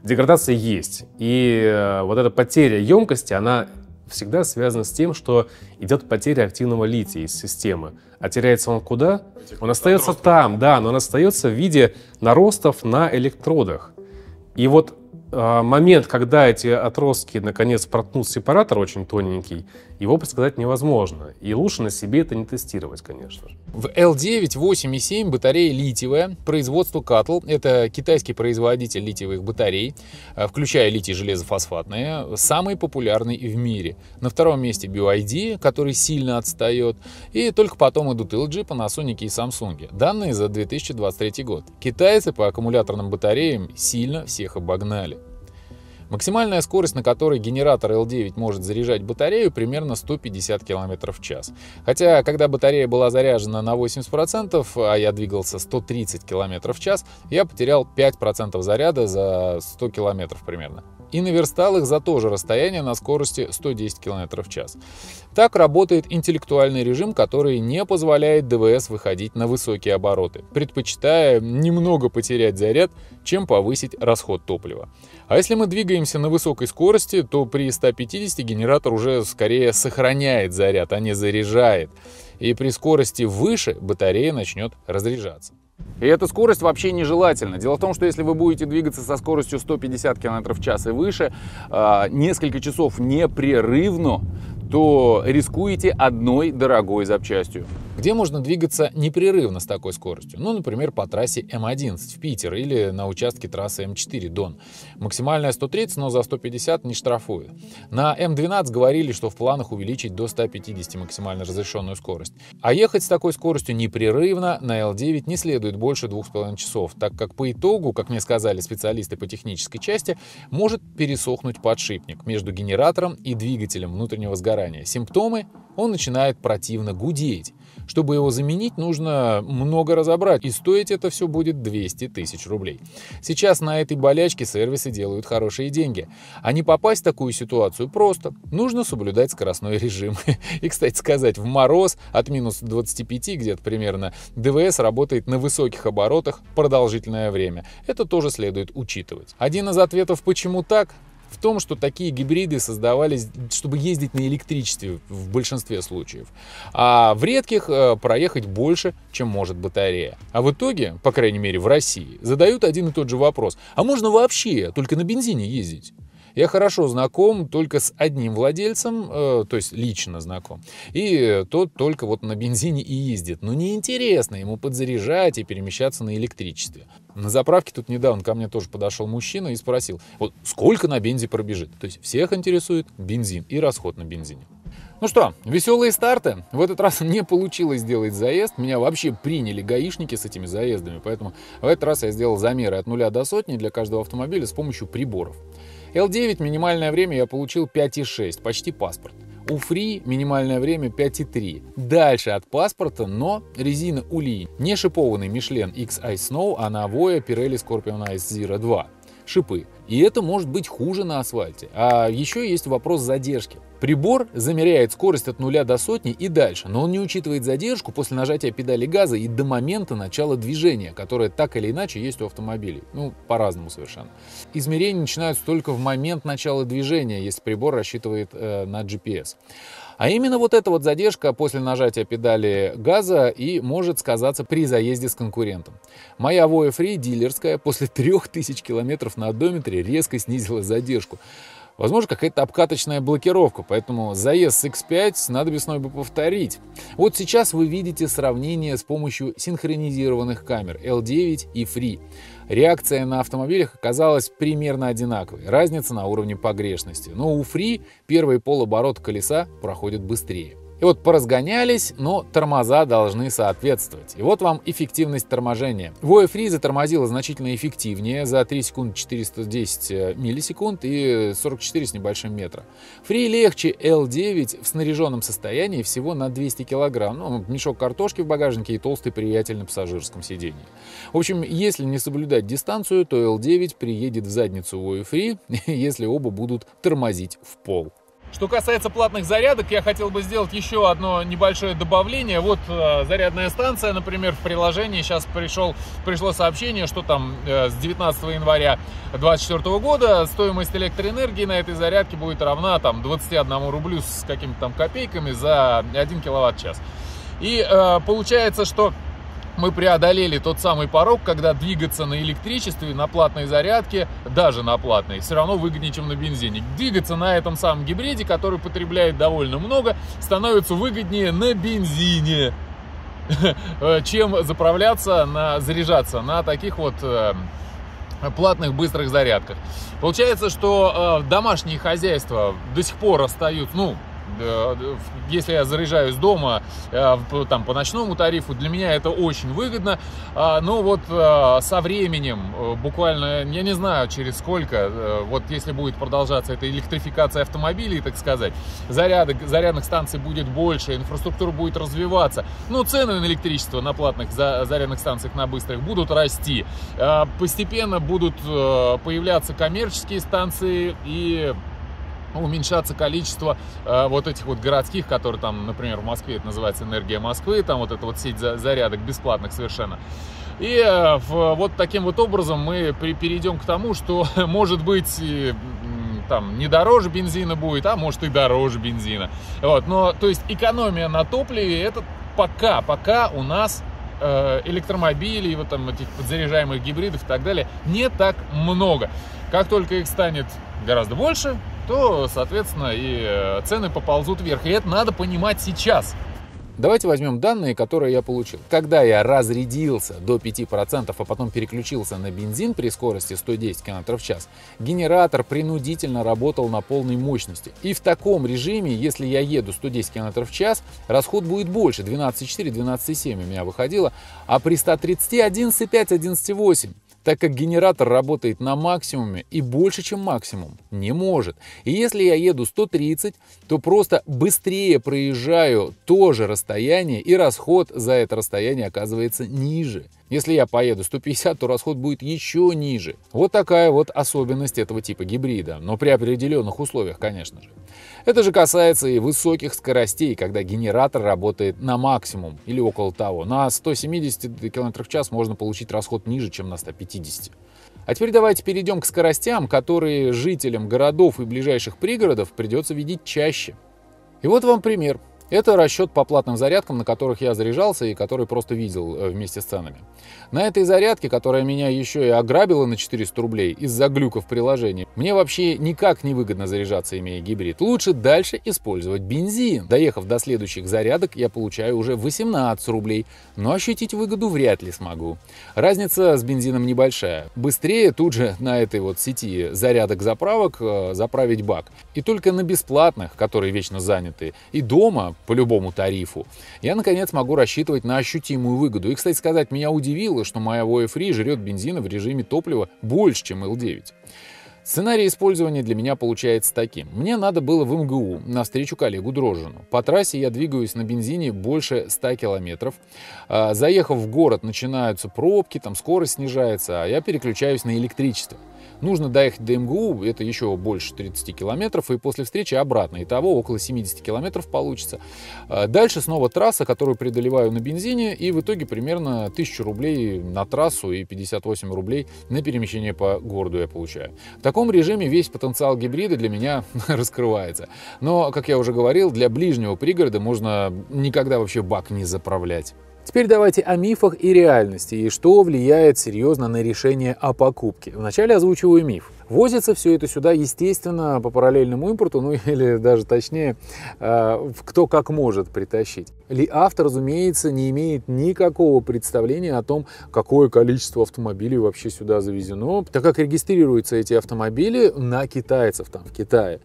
деградация есть. И э, вот эта потеря емкости, она всегда связана с тем, что идет потеря активного лития из системы. А теряется он куда? Он остается там, да, но он остается в виде наростов на электродах. И вот а, момент, когда эти отростки наконец проткнут сепаратор очень тоненький, его предсказать невозможно. И лучше на себе это не тестировать, конечно. В L9, 8 и 7 батарея литиевая, производство Катл. Это китайский производитель литиевых батарей, а, включая литий железофосфатные, самый популярный в мире. На втором месте BYD, который сильно отстает. И только потом идут LG, Panasonic и Samsung. Данные за 2023 год. Китайцы по аккумуляторным батареям сильно всех обогнали. Максимальная скорость, на которой генератор L9 может заряжать батарею, примерно 150 км в час. Хотя, когда батарея была заряжена на 80%, а я двигался 130 км в час, я потерял 5% заряда за 100 км примерно и наверстал их за то же расстояние на скорости 110 км в час. Так работает интеллектуальный режим, который не позволяет ДВС выходить на высокие обороты, предпочитая немного потерять заряд, чем повысить расход топлива. А если мы двигаемся на высокой скорости, то при 150 генератор уже скорее сохраняет заряд, а не заряжает. И при скорости выше батарея начнет разряжаться. И эта скорость вообще нежелательна. Дело в том, что если вы будете двигаться со скоростью 150 км в час и выше, а, несколько часов непрерывно, то рискуете одной дорогой запчастью. Где можно двигаться непрерывно с такой скоростью? Ну, например, по трассе М11 в Питер или на участке трассы М4 Дон. Максимальная 130, но за 150 не штрафуют. На М12 говорили, что в планах увеличить до 150 максимально разрешенную скорость. А ехать с такой скоростью непрерывно на L9 не следует больше 2,5 часов, так как по итогу, как мне сказали специалисты по технической части, может пересохнуть подшипник между генератором и двигателем внутреннего сгорания выгорания симптомы, он начинает противно гудеть. Чтобы его заменить, нужно много разобрать, и стоить это все будет 200 тысяч рублей. Сейчас на этой болячке сервисы делают хорошие деньги. А не попасть в такую ситуацию просто. Нужно соблюдать скоростной режим. И, кстати сказать, в мороз от минус 25 где-то примерно ДВС работает на высоких оборотах продолжительное время. Это тоже следует учитывать. Один из ответов «почему так?» в том, что такие гибриды создавались, чтобы ездить на электричестве в большинстве случаев, а в редких э, проехать больше, чем может батарея. А в итоге, по крайней мере в России, задают один и тот же вопрос, а можно вообще только на бензине ездить? Я хорошо знаком только с одним владельцем, э, то есть лично знаком. И тот только вот на бензине и ездит. Но неинтересно ему подзаряжать и перемещаться на электричестве. На заправке тут недавно ко мне тоже подошел мужчина и спросил, вот сколько на бензе пробежит? То есть всех интересует бензин и расход на бензине. Ну что, веселые старты. В этот раз не получилось сделать заезд. Меня вообще приняли гаишники с этими заездами. Поэтому в этот раз я сделал замеры от нуля до сотни для каждого автомобиля с помощью приборов. L9 минимальное время я получил 5,6, почти паспорт. У Free минимальное время 5,3. Дальше от паспорта, но резина Ули. Не шипованный Michelin X-Eye Snow, а на новое Pirelli Scorpion Ice Zero 2 шипы. И это может быть хуже на асфальте. А еще есть вопрос задержки. Прибор замеряет скорость от нуля до сотни и дальше, но он не учитывает задержку после нажатия педали газа и до момента начала движения, которое так или иначе есть у автомобилей. Ну, по-разному совершенно. Измерения начинаются только в момент начала движения, если прибор рассчитывает э, на GPS. А именно вот эта вот задержка после нажатия педали газа и может сказаться при заезде с конкурентом. Моя Voya Free дилерская после 3000 километров на одометре резко снизила задержку. Возможно, какая-то обкаточная блокировка, поэтому заезд с X5 с надобесной бы повторить. Вот сейчас вы видите сравнение с помощью синхронизированных камер L9 и Free. Реакция на автомобилях оказалась примерно одинаковой, разница на уровне погрешности. Но у Free первый полоборот колеса проходит быстрее. И вот поразгонялись, но тормоза должны соответствовать. И вот вам эффективность торможения. Воя Фри затормозила значительно эффективнее за 3 секунды 410 э, миллисекунд и 44 с небольшим метра. Фри легче L9 в снаряженном состоянии всего на 200 килограмм. Ну, мешок картошки в багажнике и толстый приятель на пассажирском сидении. В общем, если не соблюдать дистанцию, то L9 приедет в задницу Воя Фри, если оба будут тормозить в пол. Что касается платных зарядок, я хотел бы сделать еще одно небольшое добавление. Вот э, зарядная станция, например, в приложении сейчас пришел, пришло сообщение, что там э, с 19 января 2024 года стоимость электроэнергии на этой зарядке будет равна там 21 рублю с какими-то там копейками за 1 киловатт-час. И э, получается, что мы преодолели тот самый порог, когда двигаться на электричестве, на платной зарядке, даже на платной, все равно выгоднее, чем на бензине. Двигаться на этом самом гибриде, который потребляет довольно много, становится выгоднее на бензине, э, чем заправляться, на, заряжаться на таких вот э, платных быстрых зарядках. Получается, что э, домашние хозяйства до сих пор остаются, ну, Э, если я заряжаюсь дома э, там, по ночному тарифу, для меня это очень выгодно. А, но вот э, со временем, буквально, я не знаю, через сколько, вот если будет продолжаться эта электрификация автомобилей, так сказать, зарядок, зарядных станций будет больше, инфраструктура будет развиваться. Но цены на электричество на платных зарядных станциях на быстрых будут расти. Постепенно будут появляться коммерческие станции и уменьшаться количество э, вот этих вот городских, которые там, например, в Москве это называется «Энергия Москвы», там вот эта вот сеть зарядок бесплатных совершенно. И э, в, вот таким вот образом мы при, перейдем к тому, что может быть э, там не дороже бензина будет, а может и дороже бензина. Вот, но то есть экономия на топливе это пока, пока у нас э, электромобилей, вот там этих подзаряжаемых гибридов и так далее не так много. Как только их станет гораздо больше, то, соответственно, и э, цены поползут вверх. И это надо понимать сейчас. Давайте возьмем данные, которые я получил. Когда я разрядился до 5%, а потом переключился на бензин при скорости 110 км в час, генератор принудительно работал на полной мощности. И в таком режиме, если я еду 110 км в час, расход будет больше, 12,4-12,7 у меня выходило, а при 130 11,5-11,8 так как генератор работает на максимуме и больше, чем максимум, не может. И если я еду 130, то просто быстрее проезжаю то же расстояние, и расход за это расстояние оказывается ниже. Если я поеду 150, то расход будет еще ниже. Вот такая вот особенность этого типа гибрида, но при определенных условиях, конечно же. Это же касается и высоких скоростей, когда генератор работает на максимум или около того. На 170 км в час можно получить расход ниже, чем на 150. А теперь давайте перейдем к скоростям, которые жителям городов и ближайших пригородов придется видеть чаще. И вот вам пример. Это расчет по платным зарядкам, на которых я заряжался и который просто видел э, вместе с ценами. На этой зарядке, которая меня еще и ограбила на 400 рублей из-за глюков приложения, мне вообще никак не выгодно заряжаться, имея гибрид. Лучше дальше использовать бензин. Доехав до следующих зарядок, я получаю уже 18 рублей, но ощутить выгоду вряд ли смогу. Разница с бензином небольшая. Быстрее тут же на этой вот сети зарядок заправок э, заправить бак. И только на бесплатных, которые вечно заняты, и дома по любому тарифу, я, наконец, могу рассчитывать на ощутимую выгоду. И, кстати сказать, меня удивило, что моя VoE жрет бензина в режиме топлива больше, чем L9. Сценарий использования для меня получается таким. Мне надо было в МГУ на навстречу коллегу Дрожжину. По трассе я двигаюсь на бензине больше 100 километров. А, заехав в город, начинаются пробки, там скорость снижается, а я переключаюсь на электричество. Нужно доехать до МГУ, это еще больше 30 километров, и после встречи обратно. Итого около 70 километров получится. А дальше снова трасса, которую преодолеваю на бензине, и в итоге примерно 1000 рублей на трассу и 58 рублей на перемещение по городу я получаю. В таком режиме весь потенциал гибрида для меня раскрывается. Но, как я уже говорил, для ближнего пригорода можно никогда вообще бак не заправлять. Теперь давайте о мифах и реальности, и что влияет серьезно на решение о покупке. Вначале озвучиваю миф. Возится все это сюда, естественно, по параллельному импорту, ну или даже точнее, э, кто как может притащить. Ли автор, разумеется, не имеет никакого представления о том, какое количество автомобилей вообще сюда завезено, так как регистрируются эти автомобили на китайцев там, в Китае.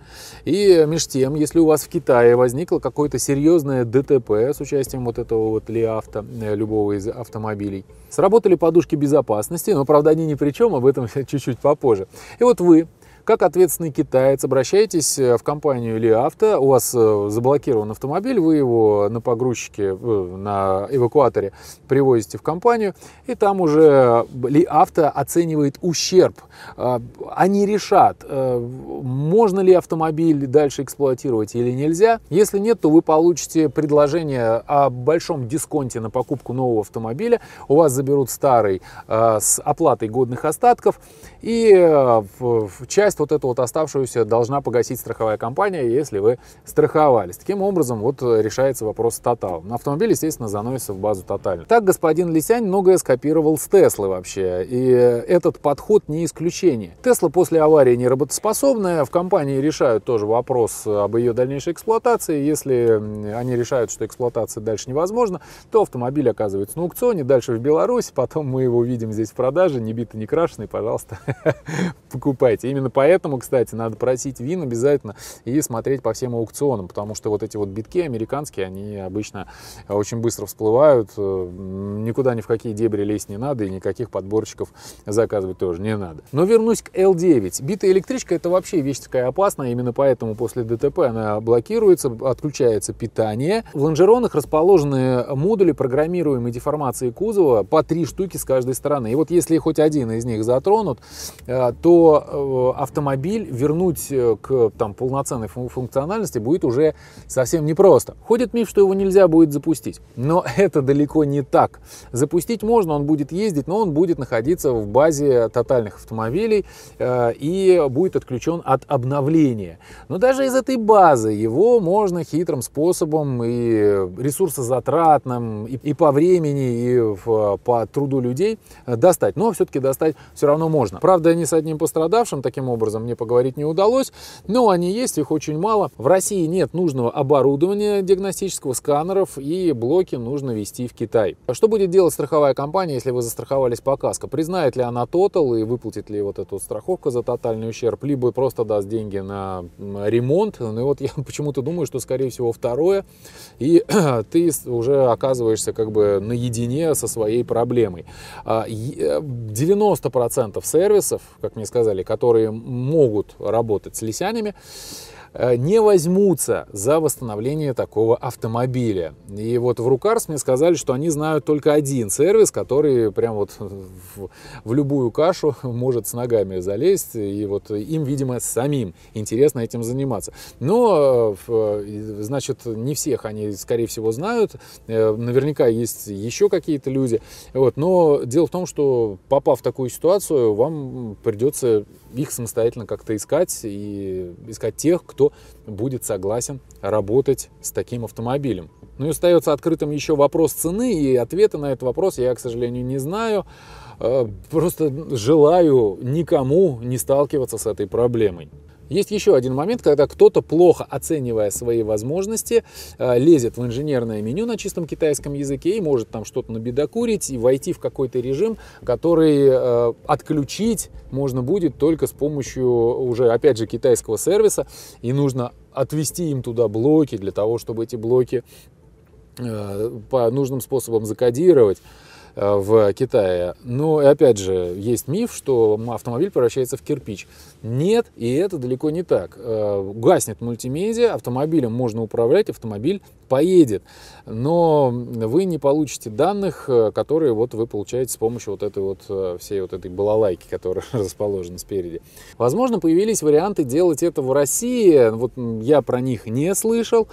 И между тем, если у вас в Китае возникло какое-то серьезное ДТП с участием вот этого вот Ли авто, э, любого из автомобилей, сработали подушки безопасности, но, правда, они ни при чем, об этом чуть-чуть попозже. И вот вот вы как ответственный китаец, обращаетесь э, в компанию или авто, у вас э, заблокирован автомобиль, вы его на погрузчике, э, на эвакуаторе привозите в компанию, и там уже ли авто оценивает ущерб. А, они решат, можно ли автомобиль дальше эксплуатировать или нельзя. Если нет, то вы получите предложение о большом дисконте на покупку нового автомобиля. У вас заберут старый с оплатой годных остатков, и часть часть вот эту вот оставшуюся должна погасить страховая компания, если вы страховались. Таким образом вот э, решается вопрос с на Автомобиль, естественно, заносится в базу Total. Так господин Лисянь многое скопировал с Теслы вообще, и этот подход не исключение. Тесла после аварии неработоспособная, в компании решают тоже вопрос об ее дальнейшей эксплуатации. Если они решают, что эксплуатация дальше невозможна, то автомобиль оказывается на аукционе, дальше в Беларусь, потом мы его видим здесь в продаже, не битый, не крашеный, пожалуйста, покупайте. Именно по Поэтому, кстати, надо просить вин обязательно и смотреть по всем аукционам, потому что вот эти вот битки американские, они обычно очень быстро всплывают, э, никуда ни в какие дебри лезть не надо и никаких подборщиков заказывать тоже не надо. Но вернусь к L9. Битая электричка это вообще вещь такая опасная, именно поэтому после ДТП она блокируется, отключается питание. В лонжеронах расположены модули программируемой деформации кузова по три штуки с каждой стороны. И вот если хоть один из них затронут, э, то э, автомобиль автомобиль вернуть э, к там, полноценной функциональности будет уже совсем непросто. Ходит миф, что его нельзя будет запустить, но это далеко не так. Запустить можно, он будет ездить, но он будет находиться в базе тотальных автомобилей э, и будет отключен от обновления. Но даже из этой базы его можно хитрым способом и ресурсозатратным, и, и по времени, и в, по труду людей э, достать. Но все-таки достать все равно можно. Правда, не с одним пострадавшим таким образом, образом мне поговорить не удалось, но они есть, их очень мало. В России нет нужного оборудования диагностического, сканеров, и блоки нужно вести в Китай. Что будет делать страховая компания, если вы застраховались по КАСКО? Признает ли она тотал и выплатит ли вот эту страховку за тотальный ущерб, либо просто даст деньги на ремонт. Ну и вот я почему-то думаю, что скорее всего второе, и ты уже оказываешься как бы наедине со своей проблемой. 90% а, сервисов, как мне сказали, которые могут работать с лисянами, э, не возьмутся за восстановление такого автомобиля. И вот в Рукарс мне сказали, что они знают только один сервис, который прям вот в, в любую кашу может с ногами залезть. И вот им, видимо, самим интересно этим заниматься. Но, э, значит, не всех они, скорее всего, знают. Э, наверняка есть еще какие-то люди. Вот. Но дело в том, что попав в такую ситуацию, вам придется их самостоятельно как-то искать и искать тех, кто будет согласен работать с таким автомобилем. Ну и остается открытым еще вопрос цены, и ответа на этот вопрос я, к сожалению, не знаю. Э, просто желаю никому не сталкиваться с этой проблемой. Есть еще один момент, когда кто-то, плохо оценивая свои возможности, э, лезет в инженерное меню на чистом китайском языке и может там что-то набедокурить и войти в какой-то режим, который э, отключить можно будет только с помощью уже, опять же, китайского сервиса. И нужно отвести им туда блоки для того, чтобы эти блоки э, по нужным способам закодировать. Э, в Китае. Но ну, опять же, есть миф, что автомобиль превращается в кирпич. Нет, и это далеко не так. Э, гаснет мультимедиа, автомобилем можно управлять, автомобиль поедет. Но вы не получите данных, э, которые вот вы получаете с помощью вот этой вот э, всей вот этой балалайки, которая расположена спереди. Возможно, появились варианты делать это в России. Вот я про них не слышал.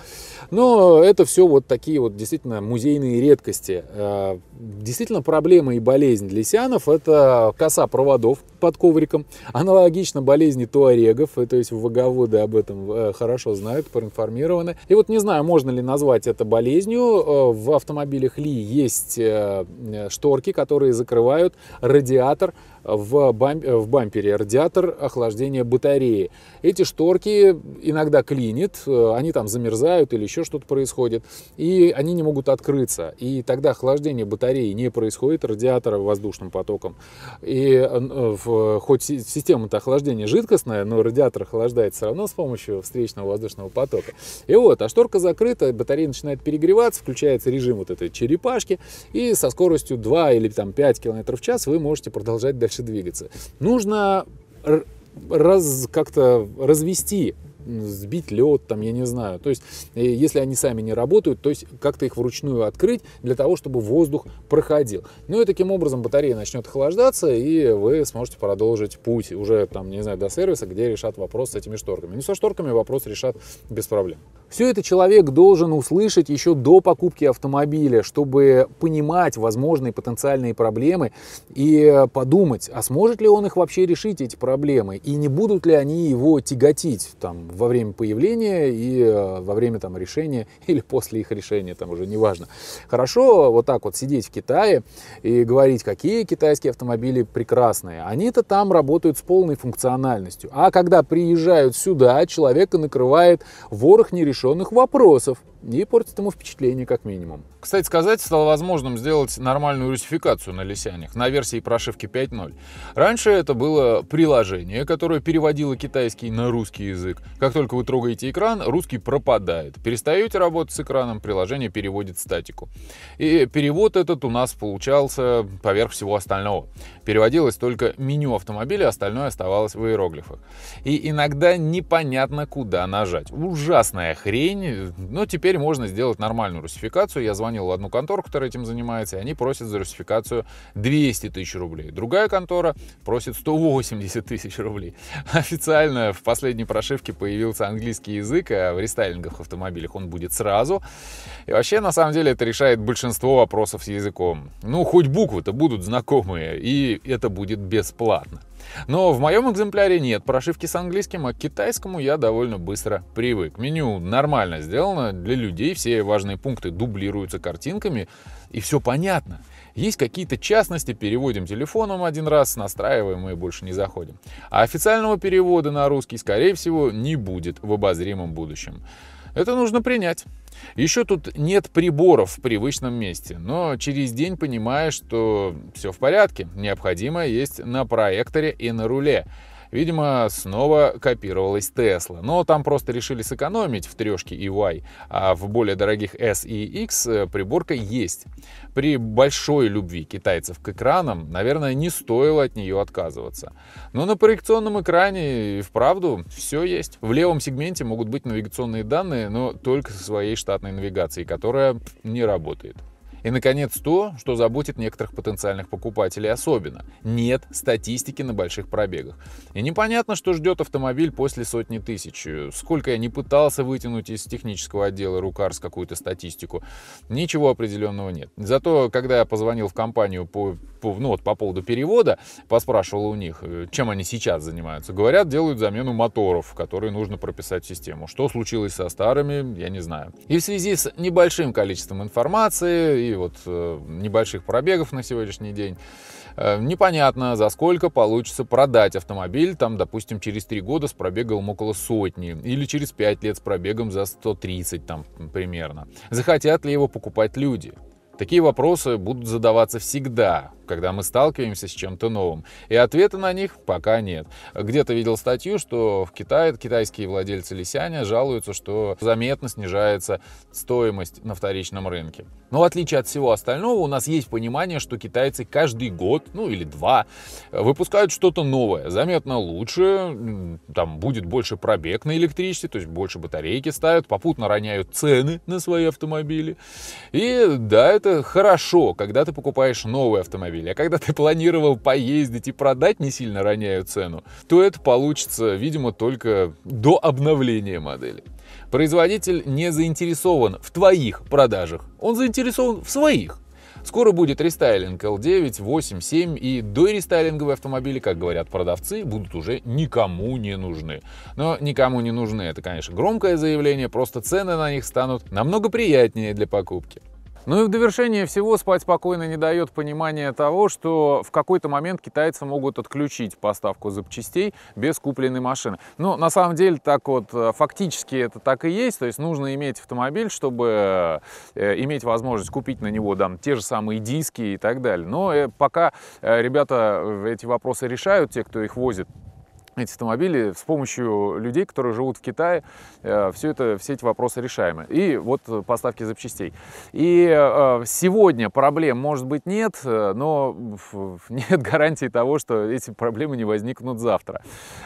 Но это все вот такие вот действительно музейные редкости. Э, действительно проблема и болезнь для сианов – это коса проводов под ковриком. Аналогично болезни туарегов, то есть ваговоды об этом хорошо знают, проинформированы. И вот не знаю, можно ли назвать назвать это болезнью. Э, в автомобилях Ли есть э, э, шторки, которые закрывают радиатор в, бам в бампере, радиатор охлаждения батареи. Эти шторки иногда клинит, э, они там замерзают или еще что-то происходит, и они не могут открыться. И тогда охлаждение батареи не происходит, радиатора воздушным потоком. И э, э, в, хоть система-то охлаждения жидкостная, но радиатор охлаждает все равно с помощью встречного воздушного потока. И вот, а шторка закрыта, батарея начинает перегреваться, включается режим вот этой черепашки, и со скоростью 2 или там 5 км в час вы можете продолжать до дальше двигаться. Нужно раз, как-то развести сбить лед, там, я не знаю. То есть, э, если они сами не работают, то есть как-то их вручную открыть для того, чтобы воздух проходил. Ну и таким образом батарея начнет охлаждаться, и вы сможете продолжить путь уже, там, не знаю, до сервиса, где решат вопрос с этими шторками. Ну, со шторками вопрос решат без проблем. Все это человек должен услышать еще до покупки автомобиля, чтобы понимать возможные потенциальные проблемы и подумать, а сможет ли он их вообще решить, эти проблемы, и не будут ли они его тяготить там, во время появления и э, во время там, решения или после их решения, там уже неважно. Хорошо вот так вот сидеть в Китае и говорить, какие китайские автомобили прекрасные. Они-то там работают с полной функциональностью. А когда приезжают сюда, человека накрывает ворох нерешенных нерешенных вопросов и портит ему впечатление как минимум. Кстати сказать, стало возможным сделать нормальную русификацию на лисянях на версии прошивки 5.0. Раньше это было приложение, которое переводило китайский на русский язык. Как только вы трогаете экран, русский пропадает. Перестаете работать с экраном, приложение переводит статику. И перевод этот у нас получался поверх всего остального. Переводилось только меню автомобиля, остальное оставалось в иероглифах. И иногда непонятно, куда нажать. Ужасная хрень, но теперь Теперь можно сделать нормальную русификацию. Я звонил в одну контору, которая этим занимается, и они просят за русификацию 200 тысяч рублей. Другая контора просит 180 тысяч рублей. Официально в последней прошивке появился английский язык, а в рестайлингах автомобилях он будет сразу. И вообще, на самом деле, это решает большинство вопросов с языком. Ну, хоть буквы-то будут знакомые, и это будет бесплатно. Но в моем экземпляре нет прошивки с английским, а к китайскому я довольно быстро привык. Меню нормально сделано для людей, все важные пункты дублируются картинками, и все понятно. Есть какие-то частности, переводим телефоном один раз, настраиваем и больше не заходим. А официального перевода на русский, скорее всего, не будет в обозримом будущем. Это нужно принять. Еще тут нет приборов в привычном месте, но через день понимаешь, что все в порядке, необходимо есть на проекторе и на руле – Видимо, снова копировалась Tesla, Но там просто решили сэкономить в трешке и Y, а в более дорогих S и X э, приборка есть. При большой любви китайцев к экранам, наверное, не стоило от нее отказываться. Но на проекционном экране и вправду все есть. В левом сегменте могут быть навигационные данные, но только со своей штатной навигацией, которая не работает. И, наконец, то, что заботит некоторых потенциальных покупателей особенно. Нет статистики на больших пробегах. И непонятно, что ждет автомобиль после сотни тысяч. Сколько я не пытался вытянуть из технического отдела Рукарс какую-то статистику, ничего определенного нет. Зато, когда я позвонил в компанию по, по, ну, вот, по поводу перевода, поспрашивал у них, э, чем они сейчас занимаются. Говорят, делают замену моторов, которые нужно прописать в систему. Что случилось со старыми, я не знаю. И в связи с небольшим количеством информации и вот э, небольших пробегов на сегодняшний день. Э, непонятно, за сколько получится продать автомобиль, там, допустим, через 3 года с пробегом около сотни, или через 5 лет с пробегом за 130, там, примерно. Захотят ли его покупать люди? Такие вопросы будут задаваться всегда, когда мы сталкиваемся с чем-то новым. И ответа на них пока нет. Где-то видел статью, что в Китае китайские владельцы Лисяня жалуются, что заметно снижается стоимость на вторичном рынке. Но в отличие от всего остального, у нас есть понимание, что китайцы каждый год, ну или два, выпускают что-то новое, заметно лучше, там будет больше пробег на электричестве, то есть больше батарейки ставят, попутно роняют цены на свои автомобили. И да, это хорошо, когда ты покупаешь новый автомобиль автомобиль, а когда ты планировал поездить и продать, не сильно роняя цену, то это получится, видимо, только до обновления модели. Производитель не заинтересован в твоих продажах, он заинтересован в своих. Скоро будет рестайлинг L9, 8, 7 и до рестайлинговые автомобили, как говорят продавцы, будут уже никому не нужны. Но никому не нужны, это, конечно, громкое заявление, просто цены на них станут намного приятнее для покупки. Ну и в довершение всего спать спокойно не дает понимание того, что в какой-то момент китайцы могут отключить поставку запчастей без купленной машины. Но на самом деле так вот э, фактически это так и есть, то есть нужно иметь автомобиль, чтобы э, иметь возможность купить на него там те же самые диски и так далее. Но э, пока ребята эти вопросы решают, те, кто их возит, эти автомобили с помощью людей, которые живут в Китае, э, все, это, все эти вопросы решаемы. И вот э, поставки запчастей. И э, сегодня проблем, может быть, нет, но нет гарантии того, что эти проблемы не возникнут завтра.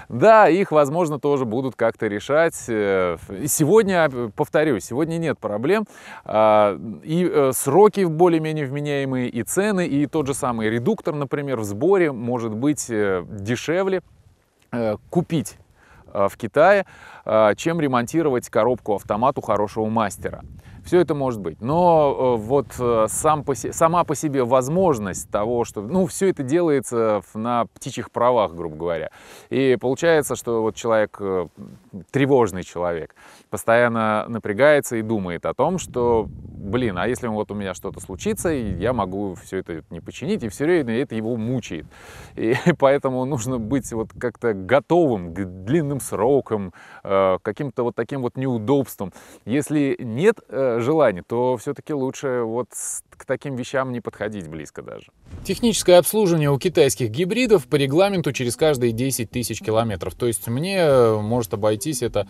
Да, их, возможно, тоже будут как-то решать. И сегодня, повторю, сегодня нет проблем. А, и сроки более-менее вменяемые, и цены, и тот же самый редуктор, например, в сборе может быть дешевле, Э, купить э, в Китае, э, чем ремонтировать коробку автомат у хорошего мастера. Все это может быть. Но э, вот э, сам по, сама по себе возможность того, что... Ну, все это делается на птичьих правах, грубо говоря. И получается, что вот человек, э, тревожный человек, постоянно напрягается и думает о том, что, блин, а если вот у меня что-то случится, я могу все это не починить, и все время это его мучает. И поэтому нужно быть вот как-то готовым к длинным срокам, каким-то вот таким вот неудобством. Если нет Э, желаний, то все-таки лучше вот к таким вещам не подходить близко даже. Техническое обслуживание у китайских гибридов по регламенту через каждые 10 тысяч километров. То есть мне э, может обойтись это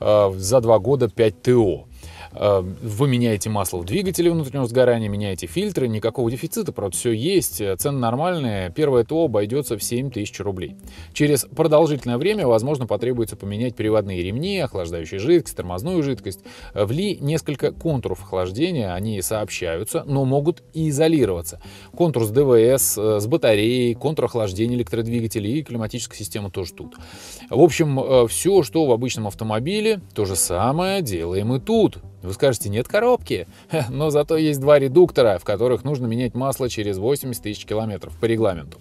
э, за два года 5 ТО. Э, вы меняете масло в двигателе внутреннего сгорания, меняете фильтры, никакого дефицита, правда, все есть, э, цены нормальные. Первое ТО обойдется в 7 тысяч рублей. Через продолжительное время, возможно, потребуется поменять приводные ремни, охлаждающую жидкость, тормозную жидкость. Э, в Ли несколько контуров охлаждения, они сообщаются, но могут и изолироваться. Контур с ДВС, с батареей, контур охлаждения электродвигателя и климатическая система тоже тут. В общем, все, что в обычном автомобиле, то же самое делаем и тут. Вы скажете, нет коробки, но зато есть два редуктора, в которых нужно менять масло через 80 тысяч километров по регламенту.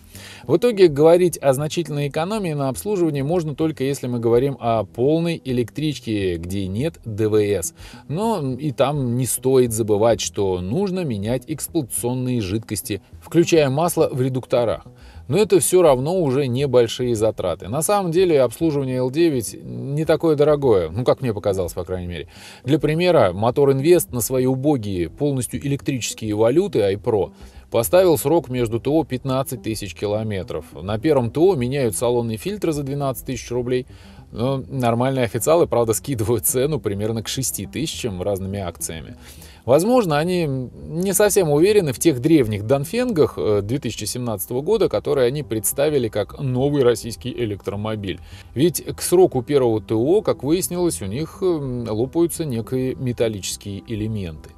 В итоге говорить о значительной экономии на обслуживании можно только если мы говорим о полной электричке, где нет ДВС. Но и там не стоит забывать, что нужно менять эксплуатационные жидкости, включая масло в редукторах но это все равно уже небольшие затраты. На самом деле обслуживание L9 не такое дорогое, ну как мне показалось, по крайней мере. Для примера, Мотор Инвест на свои убогие, полностью электрические валюты iPro поставил срок между ТО 15 тысяч километров. На первом ТО меняют салонные фильтры за 12 тысяч рублей, но нормальные официалы, правда, скидывают цену примерно к 6 тысячам разными акциями. Возможно, они не совсем уверены в тех древних Донфенгах 2017 э, года, которые они представили как новый российский электромобиль. Ведь к сроку первого ТО, как выяснилось, у них эм, лопаются некие металлические элементы.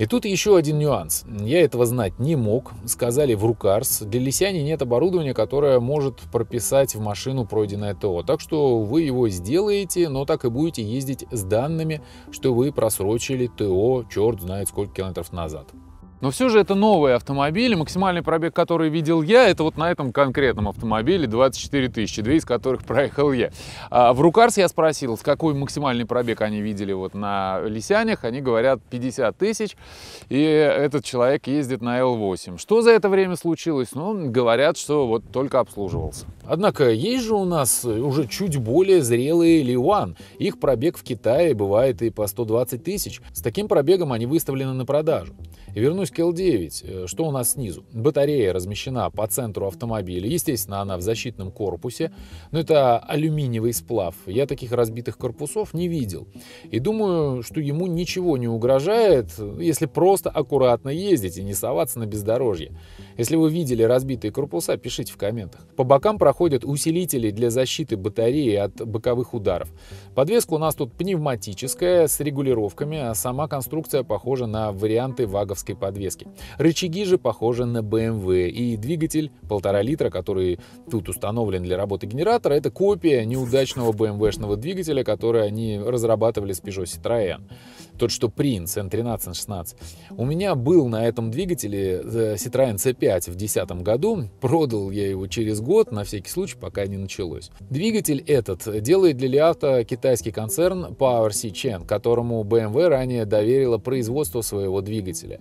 И тут еще один нюанс. Я этого знать не мог, сказали в Рукарс. Для Лисяни нет оборудования, которое может прописать в машину пройденное ТО. Так что вы его сделаете, но так и будете ездить с данными, что вы просрочили ТО черт знает сколько километров назад. Но все же это новые автомобили, максимальный пробег, который видел я, это вот на этом конкретном автомобиле 24 тысячи, две из которых проехал я. А в Рукарс я спросил, с какой максимальный пробег они видели вот на Лисянях, они говорят 50 тысяч, и этот человек ездит на L8. Что за это время случилось? Ну, говорят, что вот только обслуживался. Однако есть же у нас уже чуть более зрелые Ливан. Их пробег в Китае бывает и по 120 тысяч. С таким пробегом они выставлены на продажу. Вернусь к L9. Э, что у нас снизу? Батарея размещена по центру автомобиля. Естественно, она в защитном корпусе. Но это алюминиевый сплав. Я таких разбитых корпусов не видел. И думаю, что ему ничего не угрожает, если просто аккуратно ездить и не соваться на бездорожье. Если вы видели разбитые корпуса, пишите в комментах. По бокам проходят усилители для защиты батареи от боковых ударов. Подвеска у нас тут пневматическая, с регулировками, а сама конструкция похожа на варианты ваговской подвески. Рычаги же похожи на BMW, и двигатель полтора литра, который тут установлен для работы генератора, это копия неудачного BMW-шного двигателя, который они разрабатывали с Peugeot Citroën тот, что принц n 13 N16, У меня был на этом двигателе э, Citroen C5 в 2010 году. Продал я его через год, на всякий случай, пока не началось. Двигатель этот делает для Лиавта китайский концерн PowerC Chen, которому BMW ранее доверила производство своего двигателя.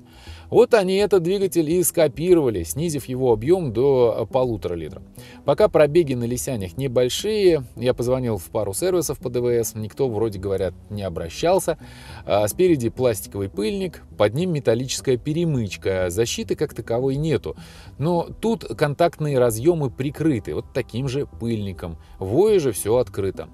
Вот они этот двигатель и скопировали, снизив его объем до э, полутора литров. Пока пробеги на Лисянях небольшие, я позвонил в пару сервисов по ДВС, никто, вроде говорят, не обращался. А спереди пластиковый пыльник, под ним металлическая перемычка, защиты как таковой нету. Но тут контактные разъемы прикрыты вот таким же пыльником. Вое же все открыто.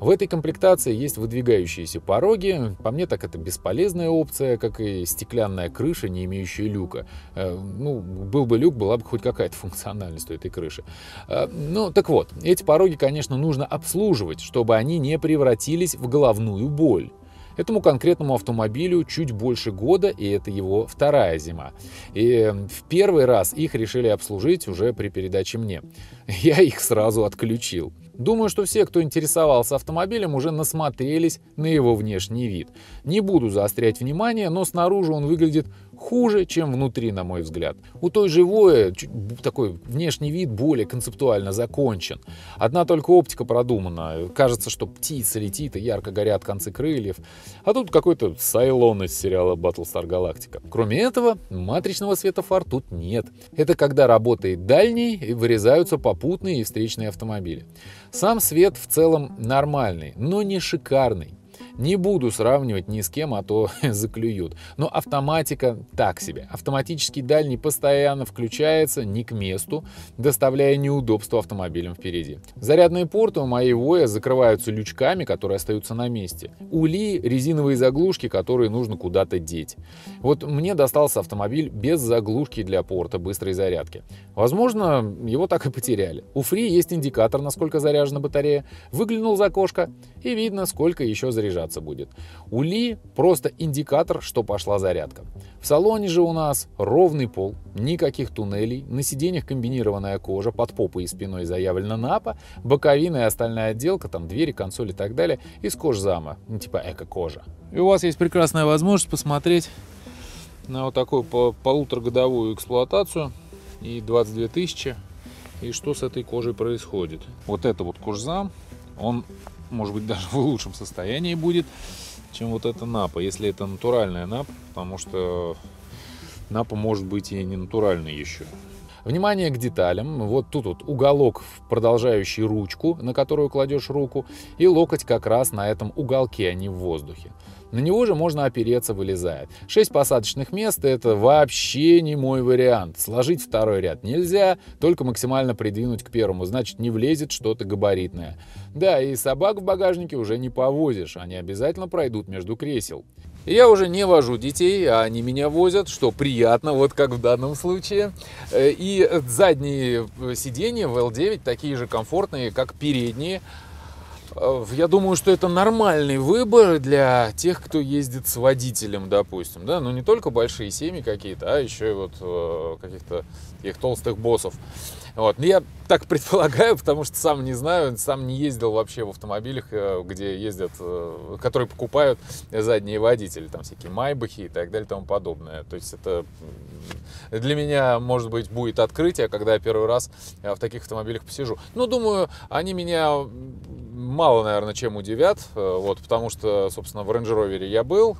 В этой комплектации есть выдвигающиеся пороги. По мне так это бесполезная опция, как и стеклянная крыша, не имеющая люка. Э, ну, был бы люк, была бы хоть какая-то функциональность у этой крыши. Э, ну, так вот, эти пороги, конечно, нужно обслуживать, чтобы они не превратились в головную боль. Этому конкретному автомобилю чуть больше года, и это его вторая зима. И э, в первый раз их решили обслужить уже при передаче мне. Я их сразу отключил. Думаю, что все, кто интересовался автомобилем, уже насмотрелись на его внешний вид. Не буду заострять внимание, но снаружи он выглядит хуже, чем внутри, на мой взгляд. У той живое такой внешний вид более концептуально закончен. Одна только оптика продумана. Кажется, что птица летит и ярко горят концы крыльев. А тут какой-то сайлон из сериала Battlestar Galactica. Кроме этого, матричного света фар тут нет. Это когда работает дальний и вырезаются попутные и встречные автомобили. Сам свет в целом нормальный, но не шикарный. Не буду сравнивать ни с кем, а то заклюют. Но автоматика так себе. Автоматический дальний постоянно включается не к месту, доставляя неудобство автомобилям впереди. Зарядные порты у моей Воя закрываются лючками, которые остаются на месте. У Ли резиновые заглушки, которые нужно куда-то деть. Вот мне достался автомобиль без заглушки для порта быстрой зарядки. Возможно, его так и потеряли. У Фри есть индикатор, насколько заряжена батарея. Выглянул за окошко и видно, сколько еще заряжаться заряжаться будет. У Ли просто индикатор, что пошла зарядка. В салоне же у нас ровный пол, никаких туннелей, на сиденьях комбинированная кожа, под попой и спиной заявлена напа, боковина и остальная отделка, там двери, консоль и так далее, из кожзама, ну, типа эко-кожа. И у вас есть прекрасная возможность посмотреть на вот такую полуторагодовую эксплуатацию и 22 тысячи и что с этой кожей происходит. Вот это вот кожзам, он может быть, даже в лучшем состоянии будет, чем вот эта напа, если это натуральная напа, потому что напа может быть и не натуральной еще. Внимание к деталям. Вот тут вот уголок, продолжающий ручку, на которую кладешь руку, и локоть как раз на этом уголке, а не в воздухе. На него же можно опереться, вылезая. Шесть посадочных мест – это вообще не мой вариант. Сложить второй ряд нельзя, только максимально придвинуть к первому, значит, не влезет что-то габаритное. Да, и собак в багажнике уже не повозишь, они обязательно пройдут между кресел. Я уже не вожу детей, а они меня возят, что приятно, вот как в данном случае. Э, и задние э, сиденья в L9 такие же комфортные, как передние. Э, я думаю, что это нормальный выбор для тех, кто ездит с водителем, допустим, да, но ну, не только большие семьи какие-то, а еще и вот каких-то их толстых боссов. Вот. Но ну, я так предполагаю, потому что сам не знаю, сам не ездил вообще в автомобилях, э, где ездят, э, которые покупают задние водители, там всякие майбахи и так далее и тому подобное. То есть это для меня, может быть, будет открытие, когда я первый раз э, в таких автомобилях посижу. Но ну, думаю, они меня мало, наверное, чем удивят, вот, потому что, собственно, в Range Rover я был,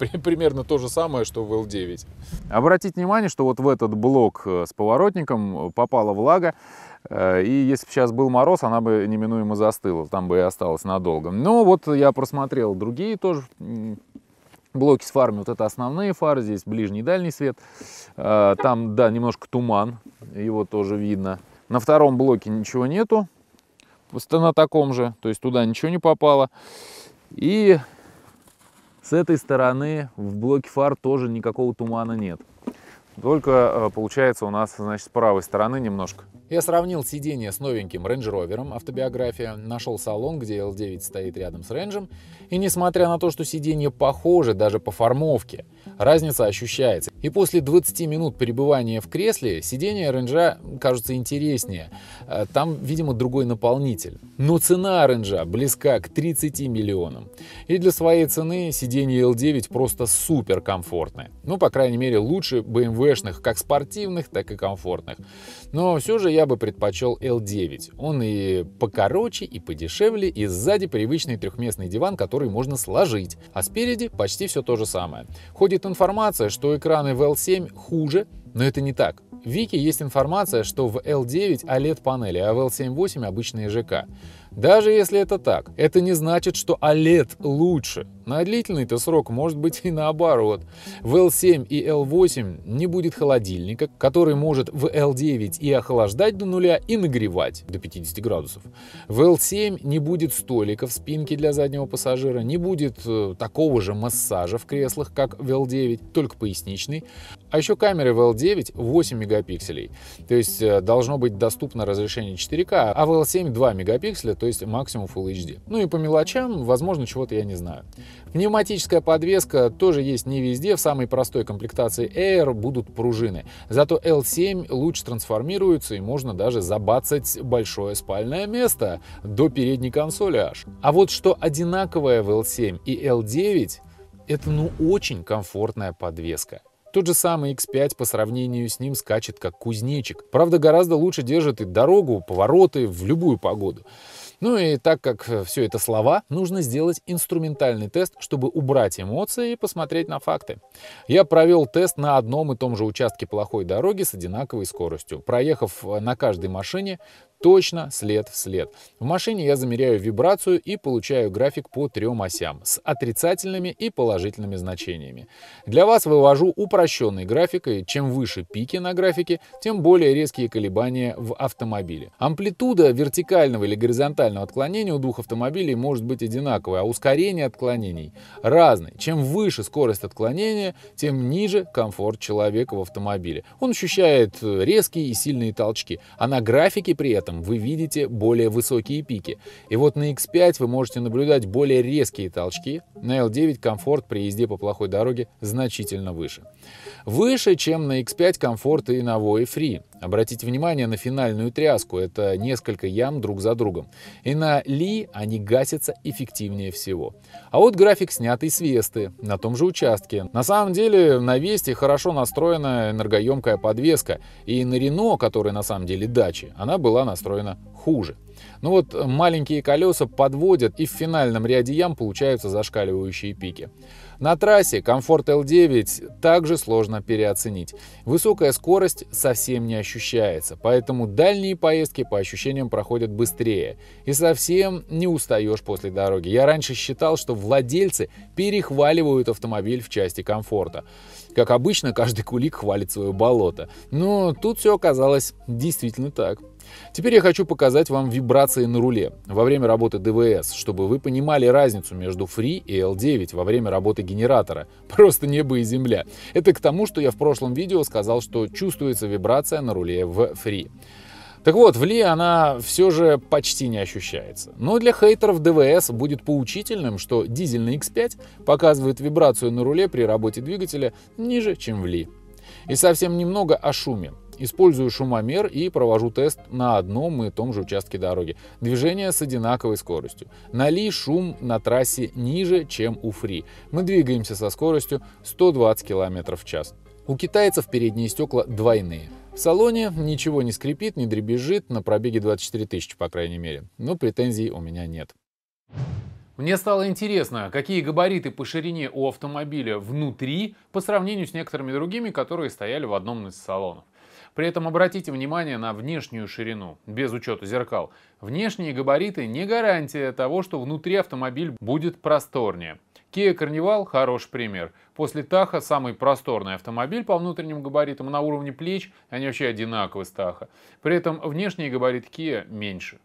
при, примерно то же самое, что в L9. Обратите внимание, что вот в этот блок с поворотником попала влага, э, и если бы сейчас был мороз, она бы неминуемо застыла, там бы и осталась надолго. Но вот я просмотрел другие тоже блоки с фарами. Вот это основные фары, здесь ближний и дальний свет. Э, там, да, немножко туман, его тоже видно. На втором блоке ничего нету, на таком же, то есть туда ничего не попало. И с этой стороны в блоке фар тоже никакого тумана нет. Только э, получается у нас, значит, с правой стороны немножко. Я сравнил сиденье с новеньким Range Rover, автобиография, нашел салон, где L9 стоит рядом с Range, и несмотря на то, что сиденье похоже даже по формовке, разница ощущается. И после 20 минут пребывания в кресле сиденье Range кажется интереснее. Э, там, видимо, другой наполнитель. Но цена Range близка к 30 миллионам. И для своей цены сиденье L9 просто супер комфортное. Ну, по крайней мере, лучше BMW бэшных, как спортивных, так и комфортных. Но все же я бы предпочел L9. Он и покороче, и подешевле, и сзади привычный трехместный диван, который можно сложить, а спереди почти все то же самое. Ходит информация, что экраны в L7 хуже, но это не так. В Вики есть информация, что в L9 OLED-панели, а в L7-8 обычные ЖК. Даже если это так, это не значит, что OLED лучше. На длительный-то срок может быть и наоборот. В L7 и L8 не будет холодильника, который может в L9 и охлаждать до нуля, и нагревать до 50 градусов. В L7 не будет столика в спинке для заднего пассажира, не будет э, такого же массажа в креслах, как в L9, только поясничный. А еще камеры в L9 8 мегапикселей, то есть э, должно быть доступно разрешение 4К, а в L7 2 мегапикселя, то есть максимум Full HD. Ну и по мелочам, возможно, чего-то я не знаю. Пневматическая подвеска тоже есть не везде, в самой простой комплектации Air будут пружины. Зато L7 лучше трансформируется и можно даже забацать большое спальное место до передней консоли аж. А вот что одинаковое в L7 и L9, это ну очень комфортная подвеска. Тот же самый X5 по сравнению с ним скачет как кузнечик. Правда, гораздо лучше держит и дорогу, повороты в любую погоду. Ну и так как э, все это слова, нужно сделать инструментальный тест, чтобы убрать эмоции и посмотреть на факты. Я провел тест на одном и том же участке плохой дороги с одинаковой скоростью, проехав э, на каждой машине точно след в след. В машине я замеряю вибрацию и получаю график по трем осям с отрицательными и положительными значениями. Для вас вывожу упрощенный график, и чем выше пики на графике, тем более резкие колебания в автомобиле. Амплитуда вертикального или горизонтального отклонения у двух автомобилей может быть одинаковой, а ускорение отклонений разное. Чем выше скорость отклонения, тем ниже комфорт человека в автомобиле. Он ощущает э, резкие и сильные толчки, а на графике при этом этом вы видите более высокие пики. И вот на X5 вы можете наблюдать более резкие толчки. На L9 комфорт при езде по плохой дороге значительно выше. Выше, чем на X5 комфорт и на Voe Free. Обратите внимание на финальную тряску, это несколько ям друг за другом. И на Ли они гасятся эффективнее всего. А вот график, снятый с Весты, на том же участке. На самом деле на Весте хорошо настроена энергоемкая подвеска, и на Рено, который на самом деле дачи, она была настроена хуже. Ну вот э, маленькие колеса подводят, и в финальном ряде ям получаются зашкаливающие пики. На трассе комфорт L9 также сложно переоценить. Высокая скорость совсем не ощущается, поэтому дальние поездки по ощущениям проходят быстрее. И совсем не устаешь после дороги. Я раньше считал, что владельцы перехваливают автомобиль в части комфорта. Как обычно, каждый кулик хвалит свое болото. Но тут все оказалось действительно так. Теперь я хочу показать вам вибрации на руле во время работы ДВС, чтобы вы понимали разницу между Free и L9 во время работы генератора. Просто небо и земля. Это к тому, что я в прошлом видео сказал, что чувствуется вибрация на руле в Free. Так вот, в Ли она все же почти не ощущается. Но для хейтеров ДВС будет поучительным, что дизельный X5 показывает вибрацию на руле при работе двигателя ниже, чем в Ли. И совсем немного о шуме. Использую шумомер и провожу тест на одном и том же участке дороги. Движение с одинаковой скоростью. На шум на трассе ниже, чем у Фри. Мы двигаемся со скоростью 120 км в час. У китайцев передние стекла двойные. В салоне ничего не скрипит, не дребезжит, на пробеге 24 тысячи, по крайней мере. Но претензий у меня нет. Мне стало интересно, какие габариты по ширине у автомобиля внутри по сравнению с некоторыми другими, которые стояли в одном из салонов. При этом обратите внимание на внешнюю ширину, без учета зеркал. Внешние габариты не гарантия того, что внутри автомобиль будет просторнее. Kia Carnival – хороший пример. После Таха самый просторный автомобиль по внутренним габаритам на уровне плеч, они вообще одинаковы с Таха. При этом внешние габариты Kia меньше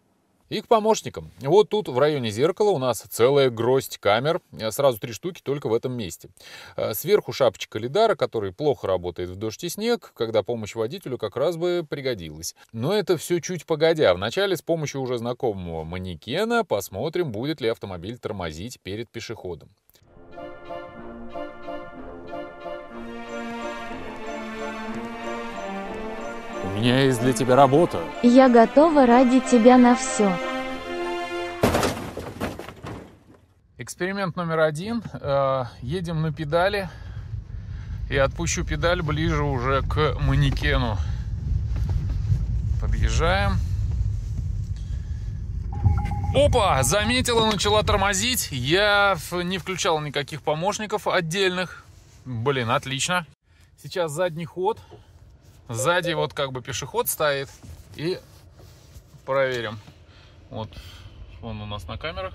и к помощникам. Вот тут в районе зеркала у нас целая гроздь камер, э, сразу три штуки только в этом месте. Э, сверху шапочка лидара, который плохо работает в дождь и снег, когда помощь водителю как раз бы пригодилась. Но это все чуть погодя. Вначале с помощью уже знакомого манекена посмотрим, будет ли автомобиль тормозить перед пешеходом. меня есть для тебя работа. Я готова ради тебя на все. Эксперимент номер один. Э, едем на педали. Я отпущу педаль ближе уже к манекену. Подъезжаем. Опа! Заметила, начала тормозить. Я не включал никаких помощников отдельных. Блин, отлично. Сейчас задний ход. Сзади вот как бы пешеход стоит. И проверим. Вот он у нас на камерах.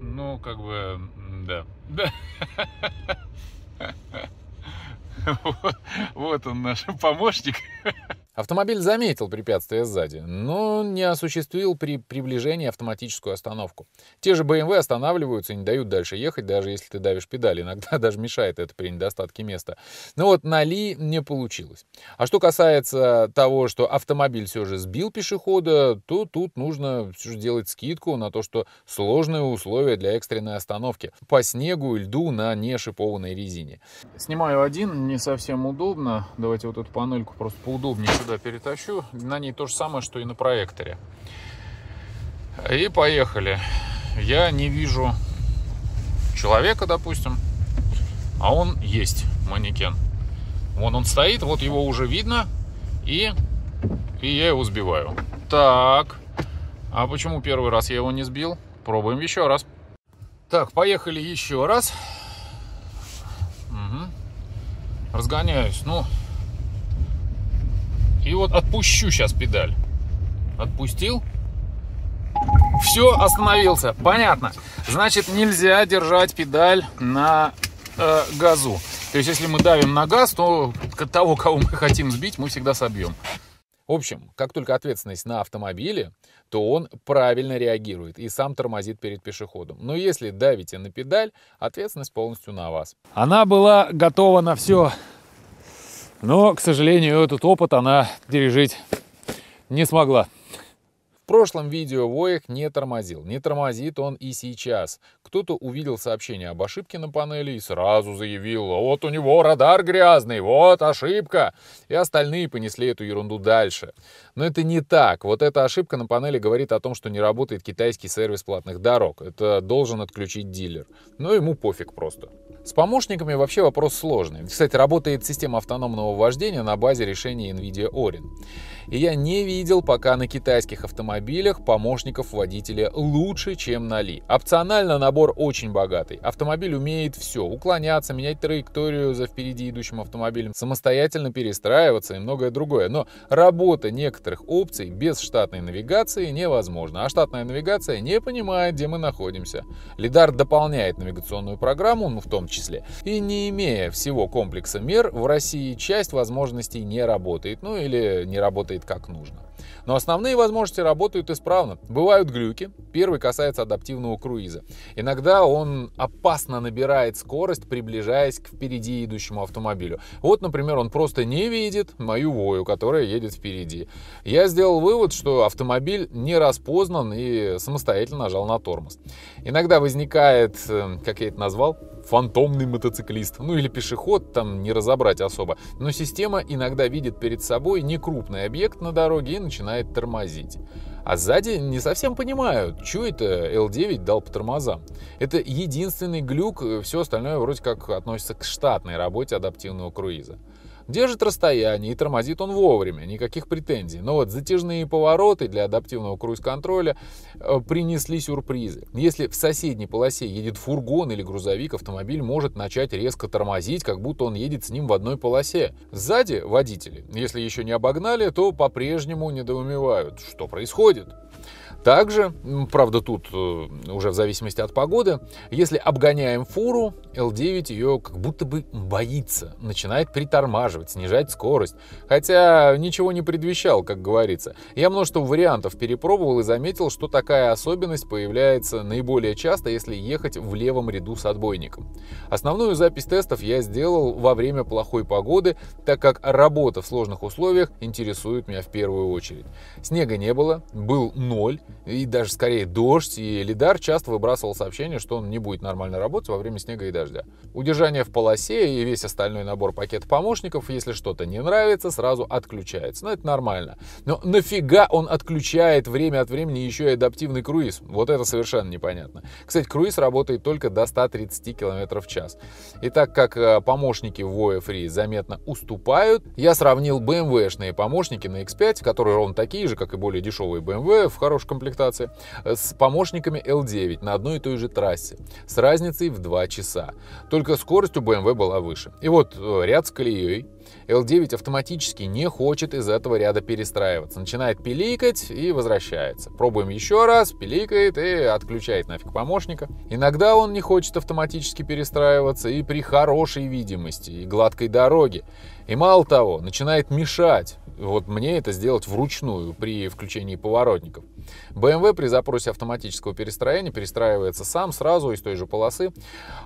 Ну, как бы, да. Да. Вот, вот он наш помощник. Автомобиль заметил препятствие сзади, но не осуществил при приближении автоматическую остановку. Те же BMW останавливаются и не дают дальше ехать, даже если ты давишь педаль. Иногда даже мешает это при недостатке места. Но ну вот на Ли не получилось. А что касается того, что автомобиль все же сбил пешехода, то тут нужно все же делать скидку на то, что сложные условия для экстренной остановки. По снегу и льду на нешипованной резине. Снимаю один, не совсем удобно. Давайте вот эту панельку просто поудобнее сюда перетащу. На ней то же самое, что и на проекторе. И поехали. Я не вижу человека, допустим, а он есть, манекен. Вон он стоит, вот его уже видно, и, и я его сбиваю. Так, а почему первый раз я его не сбил? Пробуем еще раз. Так, поехали еще раз. Угу. Разгоняюсь. Ну, и вот отпущу сейчас педаль. Отпустил. Все, остановился. Понятно. Значит, нельзя держать педаль на э, газу. То есть, если мы давим на газ, то того, кого мы хотим сбить, мы всегда собьем. В общем, как только ответственность на автомобиле, то он правильно реагирует и сам тормозит перед пешеходом. Но если давите на педаль, ответственность полностью на вас. Она была готова на все но, к сожалению, этот опыт она пережить не смогла. В прошлом видео Воек не тормозил. Не тормозит он и сейчас. Кто-то увидел сообщение об ошибке на панели и сразу заявил, вот у него радар грязный, вот ошибка. И остальные понесли эту ерунду дальше. Но это не так. Вот эта ошибка на панели говорит о том, что не работает китайский сервис платных дорог. Это должен отключить дилер. Но ему пофиг просто. С помощниками вообще вопрос сложный. Кстати, работает система автономного вождения на базе решения NVIDIA Orin. И я не видел пока на китайских автомобилях помощников водителя лучше, чем на Ли. Опционально набор очень богатый. Автомобиль умеет все. Уклоняться, менять траекторию за впереди идущим автомобилем, самостоятельно перестраиваться и многое другое. Но работа некоторых опций без штатной навигации невозможна. А штатная навигация не понимает, где мы находимся. Лидар дополняет навигационную программу, ну в том числе. И не имея всего комплекса мер, в России часть возможностей не работает, ну или не работает как нужно. Но основные возможности работают исправно. Бывают глюки. Первый касается адаптивного круиза. Иногда он опасно набирает скорость, приближаясь к впереди идущему автомобилю. Вот, например, он просто не видит мою вою, которая едет впереди. Я сделал вывод, что автомобиль не распознан и самостоятельно нажал на тормоз. Иногда возникает, э, как я это назвал, фантомный мотоциклист, ну или пешеход, там не разобрать особо. Но система иногда видит перед собой некрупный объект на дороге и начинает тормозить. А сзади не совсем понимают, что это L9 дал по тормозам. Это единственный глюк, э, все остальное вроде как относится к штатной работе адаптивного круиза. Держит расстояние и тормозит он вовремя, никаких претензий. Но вот затяжные повороты для адаптивного круиз-контроля э, принесли сюрпризы. Если в соседней полосе едет фургон или грузовик, автомобиль может начать резко тормозить, как будто он едет с ним в одной полосе. Сзади водители, если еще не обогнали, то по-прежнему недоумевают, что происходит. Также, правда, тут э, уже в зависимости от погоды, если обгоняем фуру, L9 ее как будто бы боится, начинает притормаживать, снижать скорость. Хотя ничего не предвещал, как говорится. Я множество вариантов перепробовал и заметил, что такая особенность появляется наиболее часто, если ехать в левом ряду с отбойником. Основную запись тестов я сделал во время плохой погоды, так как работа в сложных условиях интересует меня в первую очередь. Снега не было, был ноль, и даже скорее дождь, и Лидар часто выбрасывал сообщение, что он не будет нормально работать во время снега и дождя. Удержание в полосе и весь остальной набор пакет помощников, если что-то не нравится, сразу отключается. Но это нормально. Но нафига он отключает время от времени еще и адаптивный круиз? Вот это совершенно непонятно. Кстати, круиз работает только до 130 км в час. И так как э, помощники в Free заметно уступают, я сравнил BMW-шные эм помощники на X5, которые ровно такие же, как и более дешевые BMW, эм в хорошем комплектации э, с помощниками L9 на одной и той же трассе с разницей в 2 часа. Только скорость у BMW эм была выше. И вот э, ряд с колеей. L9 автоматически не хочет из этого ряда перестраиваться. Начинает пиликать и возвращается. Пробуем еще раз, пиликает и отключает нафиг помощника. Иногда он не хочет автоматически перестраиваться и при хорошей видимости и гладкой дороге. И мало того, начинает мешать. Вот мне это сделать вручную при включении поворотников. BMW при запросе автоматического перестроения перестраивается сам сразу из той же полосы.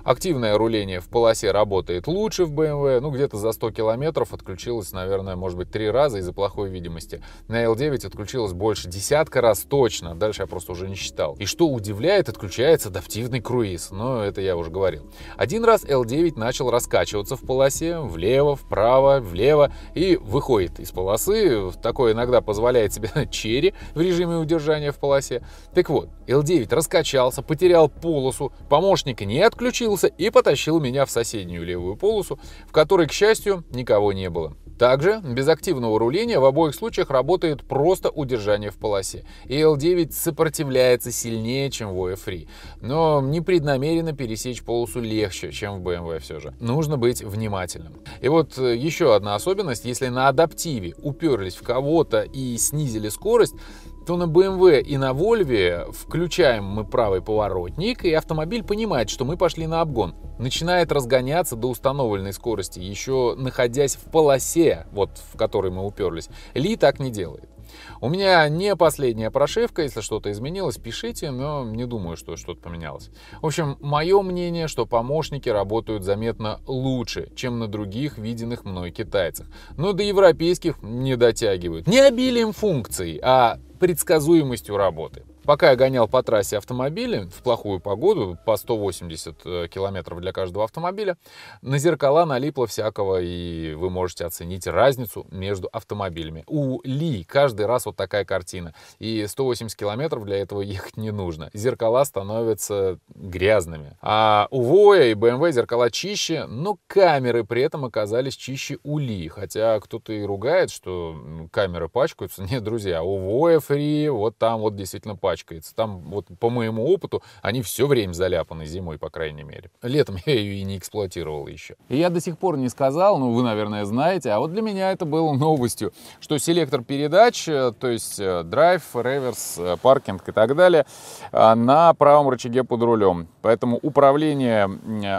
Активное руление в полосе работает лучше в BMW. Ну, где-то за 100 километров отключилось, наверное, может быть, три раза из-за плохой видимости. На L9 отключилось больше десятка раз точно. Дальше я просто уже не считал. И что удивляет, отключается адаптивный круиз. Но ну, это я уже говорил. Один раз L9 начал раскачиваться в полосе влево, вправо, влево и выходит из полосы. Такое иногда позволяет себе черри в режиме удержания в полосе. Так вот, L9 раскачался, потерял полосу, помощник не отключился и потащил меня в соседнюю левую полосу, в которой, к счастью, никого не было. Также без активного руления в обоих случаях работает просто удержание в полосе. И L9 сопротивляется сильнее, чем в OF3. Но непреднамеренно пересечь полосу легче, чем в BMW все же. Нужно быть внимательным. И вот э, еще одна особенность. Если на адаптиве уперлись в кого-то и снизили скорость, то на BMW и на Volvo включаем мы правый поворотник, и автомобиль понимает, что мы пошли на обгон. Начинает разгоняться до установленной скорости, еще находясь в полосе, вот в которой мы уперлись. Ли так не делает. У меня не последняя прошивка, если что-то изменилось, пишите, но не думаю, что что-то поменялось. В общем, мое мнение, что помощники работают заметно лучше, чем на других виденных мной китайцах. Но до европейских не дотягивают. Не обилием функций, а предсказуемостью работы. Пока я гонял по трассе автомобили в плохую погоду, по 180 э, километров для каждого автомобиля, на зеркала налипло всякого, и вы можете оценить разницу между автомобилями. У Ли каждый раз вот такая картина, и 180 километров для этого ехать не нужно. Зеркала становятся грязными. А у Воя и BMW эм зеркала чище, но камеры при этом оказались чище у Ли, хотя кто-то и ругает, что камеры пачкаются. Нет, друзья, у Воя Фри, вот там вот действительно пачкаются пачкается. Там, вот по моему опыту, они все время заляпаны зимой, по крайней мере. Летом я ее и не эксплуатировал еще. И я до сих пор не сказал, ну вы, наверное, знаете, а вот для меня это было новостью, что селектор передач, э, то есть э, драйв, реверс, э, паркинг и так далее, на правом рычаге под рулем. Поэтому управление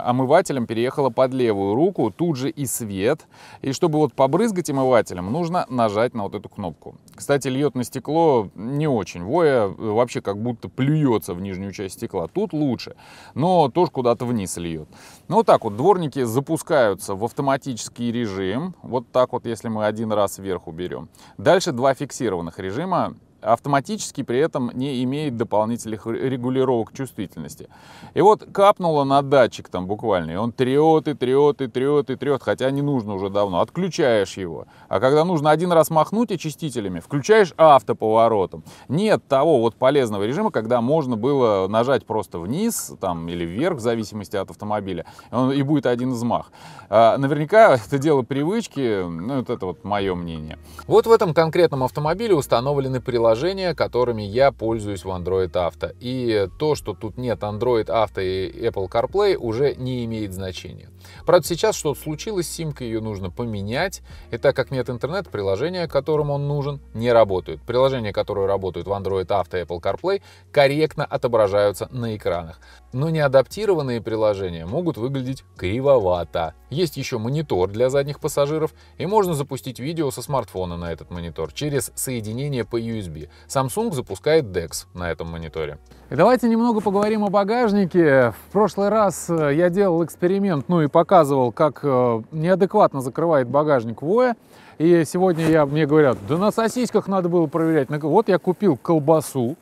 омывателем переехало под левую руку, тут же и свет. И чтобы вот побрызгать омывателем, нужно нажать на вот эту кнопку. Кстати, льет на стекло не очень. Воя вообще вообще как будто плюется в нижнюю часть стекла. Тут лучше, но тоже куда-то вниз льет. Ну вот так вот дворники запускаются в автоматический режим. Вот так вот, если мы один раз вверх уберем. Дальше два фиксированных режима автоматически при этом не имеет дополнительных регулировок чувствительности. И вот капнуло на датчик там буквально, и он трет и трет и трет и трет, хотя не нужно уже давно, отключаешь его. А когда нужно один раз махнуть очистителями, включаешь автоповоротом. Нет того вот полезного режима, когда можно было нажать просто вниз там, или вверх, в зависимости от автомобиля, и, он, и будет один взмах. А, наверняка это дело привычки, ну вот это вот мое мнение. Вот в этом конкретном автомобиле установлены приложения приложения, которыми я пользуюсь в Android Auto. И то, что тут нет Android Auto и Apple CarPlay, уже не имеет значения. Правда, сейчас что-то случилось с симкой, ее нужно поменять. И так как нет интернета, приложение, которым он нужен, не работают. Приложения, которые работают в Android Auto и Apple CarPlay, корректно отображаются на экранах но неадаптированные приложения могут выглядеть кривовато. Есть еще монитор для задних пассажиров, и можно запустить видео со смартфона на этот монитор через соединение по USB. Samsung запускает DeX на этом мониторе. И давайте немного поговорим о багажнике. В прошлый раз э, я делал эксперимент, ну и показывал, как э, неадекватно закрывает багажник Воя. И сегодня я, мне говорят, да на сосисках надо было проверять. Вот я купил колбасу,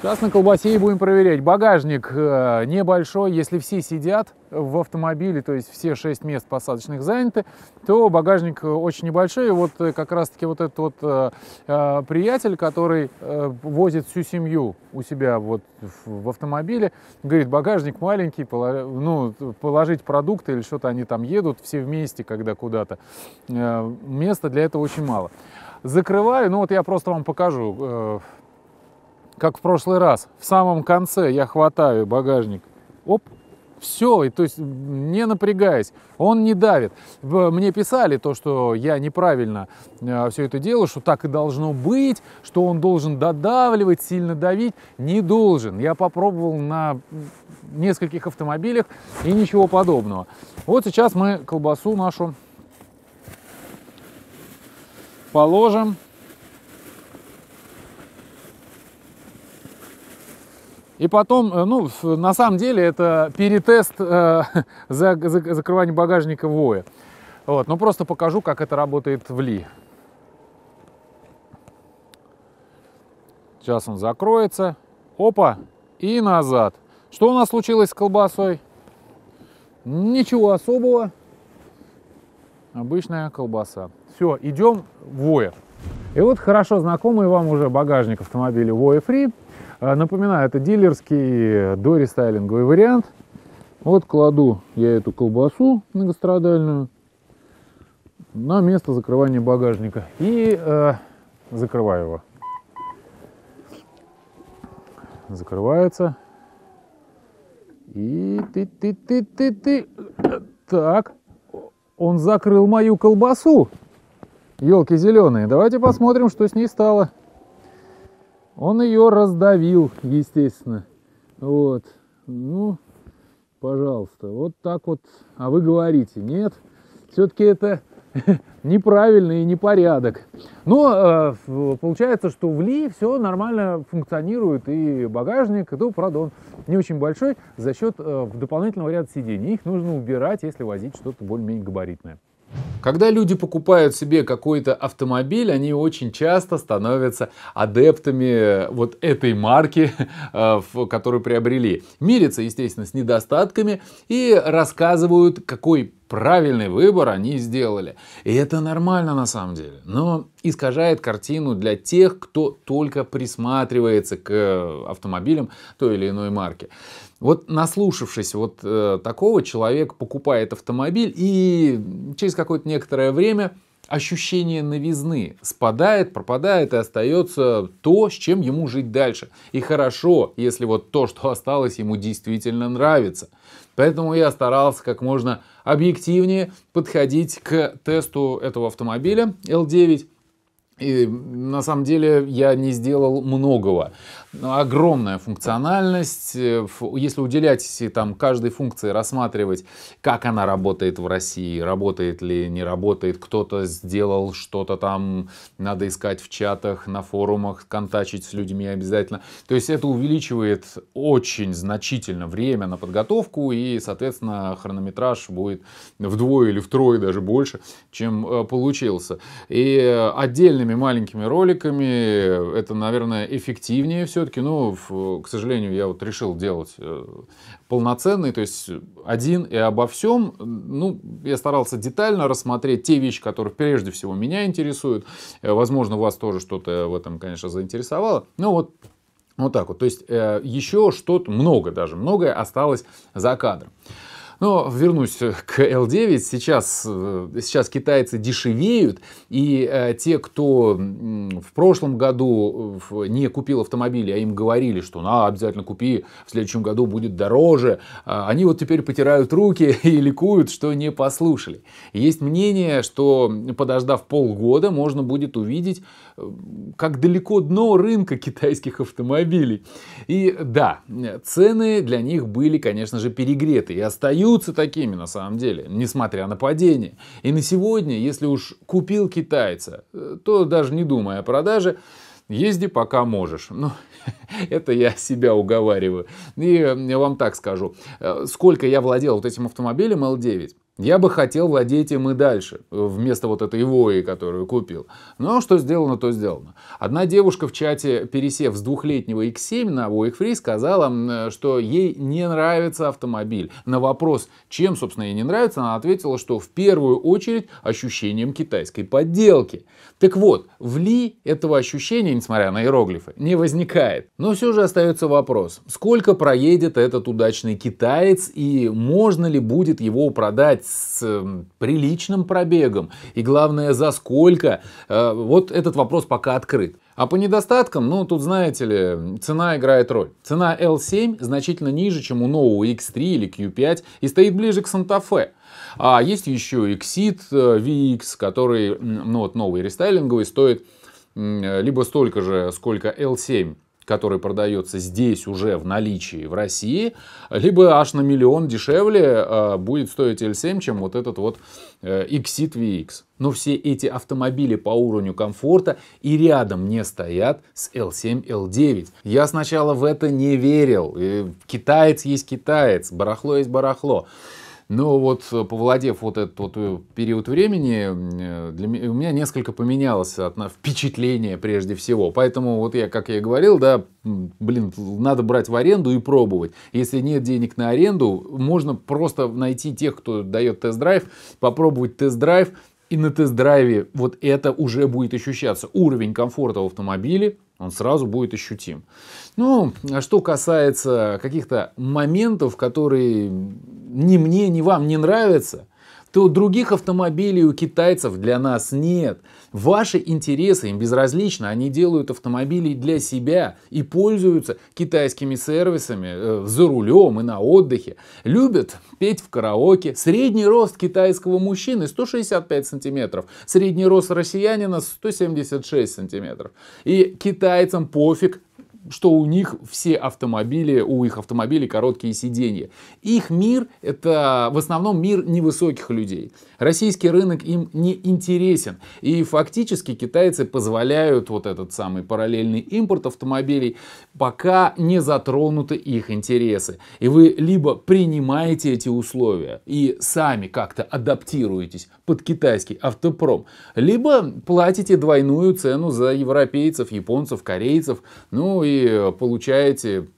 Сейчас на колбасе и будем проверять. Багажник э, небольшой. Если все сидят в автомобиле, то есть все шесть мест посадочных заняты, то багажник э, очень небольшой. И вот э, как раз-таки вот этот вот приятель, который возит всю семью у себя вот в автомобиле, говорит, багажник маленький, ну, положить продукты или что-то они там едут все вместе, когда куда-то. Места для этого очень мало. Закрываю, ну вот я просто вам покажу как в прошлый раз, в самом конце я хватаю багажник, оп, все, и то есть не напрягаясь, он не давит. Мне писали то, что я неправильно э, все это делаю, что так и должно быть, что он должен додавливать, сильно давить. Не должен. Я попробовал на нескольких автомобилях и ничего подобного. Вот сейчас мы колбасу нашу положим И потом, э, ну, на самом деле это перетест э, за, за, закрывания багажника воя. Вот, но ну, просто покажу, как это работает в Ли. Сейчас он закроется. Опа! И назад. Что у нас случилось с колбасой? Ничего особого. Обычная колбаса. Все, идем в Воя. И вот хорошо знакомый вам уже багажник автомобиля Воя Free а, напоминаю, это дилерский дорестайлинговый вариант. Вот кладу я эту колбасу многострадальную на место закрывания багажника и э, закрываю его. Закрывается. И ты, ты, ты, ты, ты. Так, он закрыл мою колбасу. Елки зеленые. Давайте посмотрим, что с ней стало. Он ее раздавил, естественно. Вот. Ну, пожалуйста, вот так вот. А вы говорите, нет, все-таки это неправильный непорядок. Но э, получается, что в Ли все нормально функционирует, и багажник, и то, правда, он не очень большой за счет э, дополнительного ряда сидений. Их нужно убирать, если возить что-то более-менее габаритное. Когда люди покупают себе какой-то автомобиль, они очень часто становятся адептами э, вот этой марки, э, которую приобрели. Мирятся, естественно, с недостатками и рассказывают, какой правильный выбор они сделали. И это нормально на самом деле, но искажает картину для тех, кто только присматривается к э, автомобилям той или иной марки. Вот наслушавшись вот э, такого, человек покупает автомобиль и через какое-то некоторое время ощущение новизны спадает, пропадает и остается то, с чем ему жить дальше. И хорошо, если вот то, что осталось, ему действительно нравится. Поэтому я старался как можно объективнее подходить к тесту этого автомобиля L9. И на самом деле я не сделал многого. Ну, огромная функциональность. Э, если уделять там каждой функции, рассматривать, как она работает в России, работает ли, не работает, кто-то сделал что-то там, надо искать в чатах, на форумах, контачить с людьми обязательно. То есть это увеличивает очень значительно время на подготовку и, соответственно, хронометраж будет вдвое или втрое даже больше, чем э, получился. И э, отдельными маленькими роликами это, наверное, эффективнее все все-таки, ну, в, к сожалению, я вот решил делать э, полноценный, то есть один и обо всем. Ну, я старался детально рассмотреть те вещи, которые прежде всего меня интересуют. Э, возможно, вас тоже что-то в этом, конечно, заинтересовало. Ну, вот вот так вот. То есть э, еще что-то, много даже, многое осталось за кадром. Но вернусь э, к L9. Сейчас, э, сейчас китайцы дешевеют, и э, те, кто в прошлом году не купил автомобиль, а им говорили, что на, обязательно купи, в следующем году будет дороже, а они вот теперь потирают руки и ликуют, что не послушали. Есть мнение, что подождав полгода, можно будет увидеть, как далеко дно рынка китайских автомобилей. И да, цены для них были, конечно же, перегреты и остаются остаются такими на самом деле, несмотря на падение. И на сегодня, если уж купил китайца, э, то даже не думая о продаже, Езди пока можешь. Ну, это я себя уговариваю. И я вам так скажу. Э, сколько я владел вот этим автомобилем L9, я бы хотел владеть им и дальше, вместо вот этой вои, которую купил. Но что сделано, то сделано. Одна девушка в чате, пересев с двухлетнего X7 на Voic Free, сказала, что ей не нравится автомобиль. На вопрос, чем, собственно, ей не нравится, она ответила, что в первую очередь ощущением китайской подделки. Так вот, в Ли этого ощущения, несмотря на иероглифы, не возникает. Но все же остается вопрос, сколько проедет этот удачный китаец и можно ли будет его продать с приличным пробегом. И главное, за сколько. Э, вот этот вопрос пока открыт. А по недостаткам, ну, тут, знаете ли, цена играет роль. Цена L7 значительно ниже, чем у нового X3 или Q5 и стоит ближе к Санта-Фе. А есть еще Exit VX, э, который, ну, вот новый рестайлинговый, стоит э, либо столько же, сколько L7 который продается здесь уже в наличии в России, либо аж на миллион дешевле э, будет стоить L7, чем вот этот вот Xit э, VX. Но все эти автомобили по уровню комфорта и рядом не стоят с L7, L9. Я сначала в это не верил. Китаец есть китаец, барахло есть барахло. Но вот э, повладев вот этот вот э, период времени, э, для, у меня несколько поменялось одно впечатление прежде всего. Поэтому вот я, как я и говорил, да, блин, надо брать в аренду и пробовать. Если нет денег на аренду, можно просто найти тех, кто дает тест-драйв, попробовать тест-драйв, и на тест-драйве вот это уже будет ощущаться. Уровень комфорта в автомобиле, он сразу будет ощутим. Ну, а что касается каких-то моментов, которые ни мне, ни вам не нравятся, то других автомобилей у китайцев для нас нет. Ваши интересы им безразличны, они делают автомобили для себя и пользуются китайскими сервисами э, за рулем и на отдыхе. Любят петь в караоке. Средний рост китайского мужчины 165 сантиметров, средний рост россиянина 176 сантиметров. И китайцам пофиг что у них все автомобили, у их автомобилей короткие сиденья. Их мир это в основном мир невысоких людей. Российский рынок им не интересен. И фактически китайцы позволяют вот этот самый параллельный импорт автомобилей, пока не затронуты их интересы. И вы либо принимаете эти условия и сами как-то адаптируетесь под китайский автопром, либо платите двойную цену за европейцев, японцев, корейцев, ну и получаете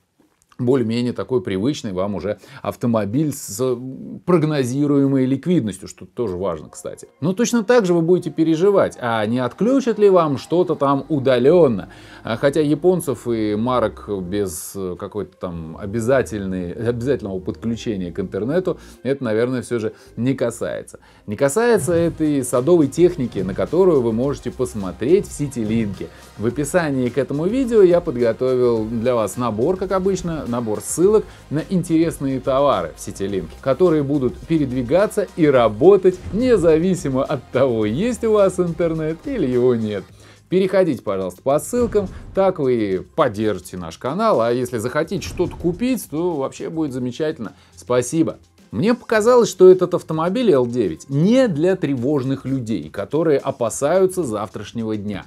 более-менее такой привычный вам уже автомобиль с э, прогнозируемой ликвидностью, что тоже важно, кстати. Но точно так же вы будете переживать, а не отключат ли вам что-то там удаленно. А хотя японцев и марок без э, какой-то там обязательной, обязательного подключения к интернету это, наверное, все же не касается. Не касается этой садовой техники, на которую вы можете посмотреть в сети линки. В описании к этому видео я подготовил для вас набор, как обычно, набор ссылок на интересные товары в сети Линки, которые будут передвигаться и работать независимо от того, есть у вас интернет или его нет. Переходите, пожалуйста, по ссылкам, так вы поддержите наш канал, а если захотите что-то купить, то вообще будет замечательно. Спасибо! Мне показалось, что этот автомобиль L9 не для тревожных людей, которые опасаются завтрашнего дня.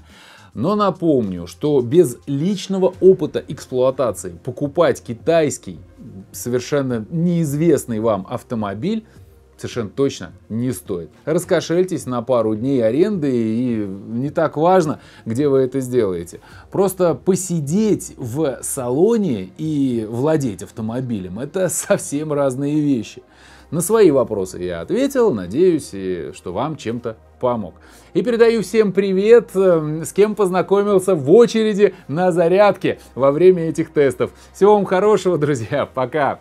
Но напомню, что без личного опыта эксплуатации покупать китайский совершенно неизвестный вам автомобиль совершенно точно не стоит. Раскошельтесь на пару дней аренды и не так важно, где вы это сделаете. Просто посидеть в салоне и владеть автомобилем – это совсем разные вещи. На свои вопросы я ответил, надеюсь, и что вам чем-то помог. И передаю всем привет, эм, с кем познакомился в очереди на зарядке во время этих тестов. Всего вам хорошего, друзья, пока!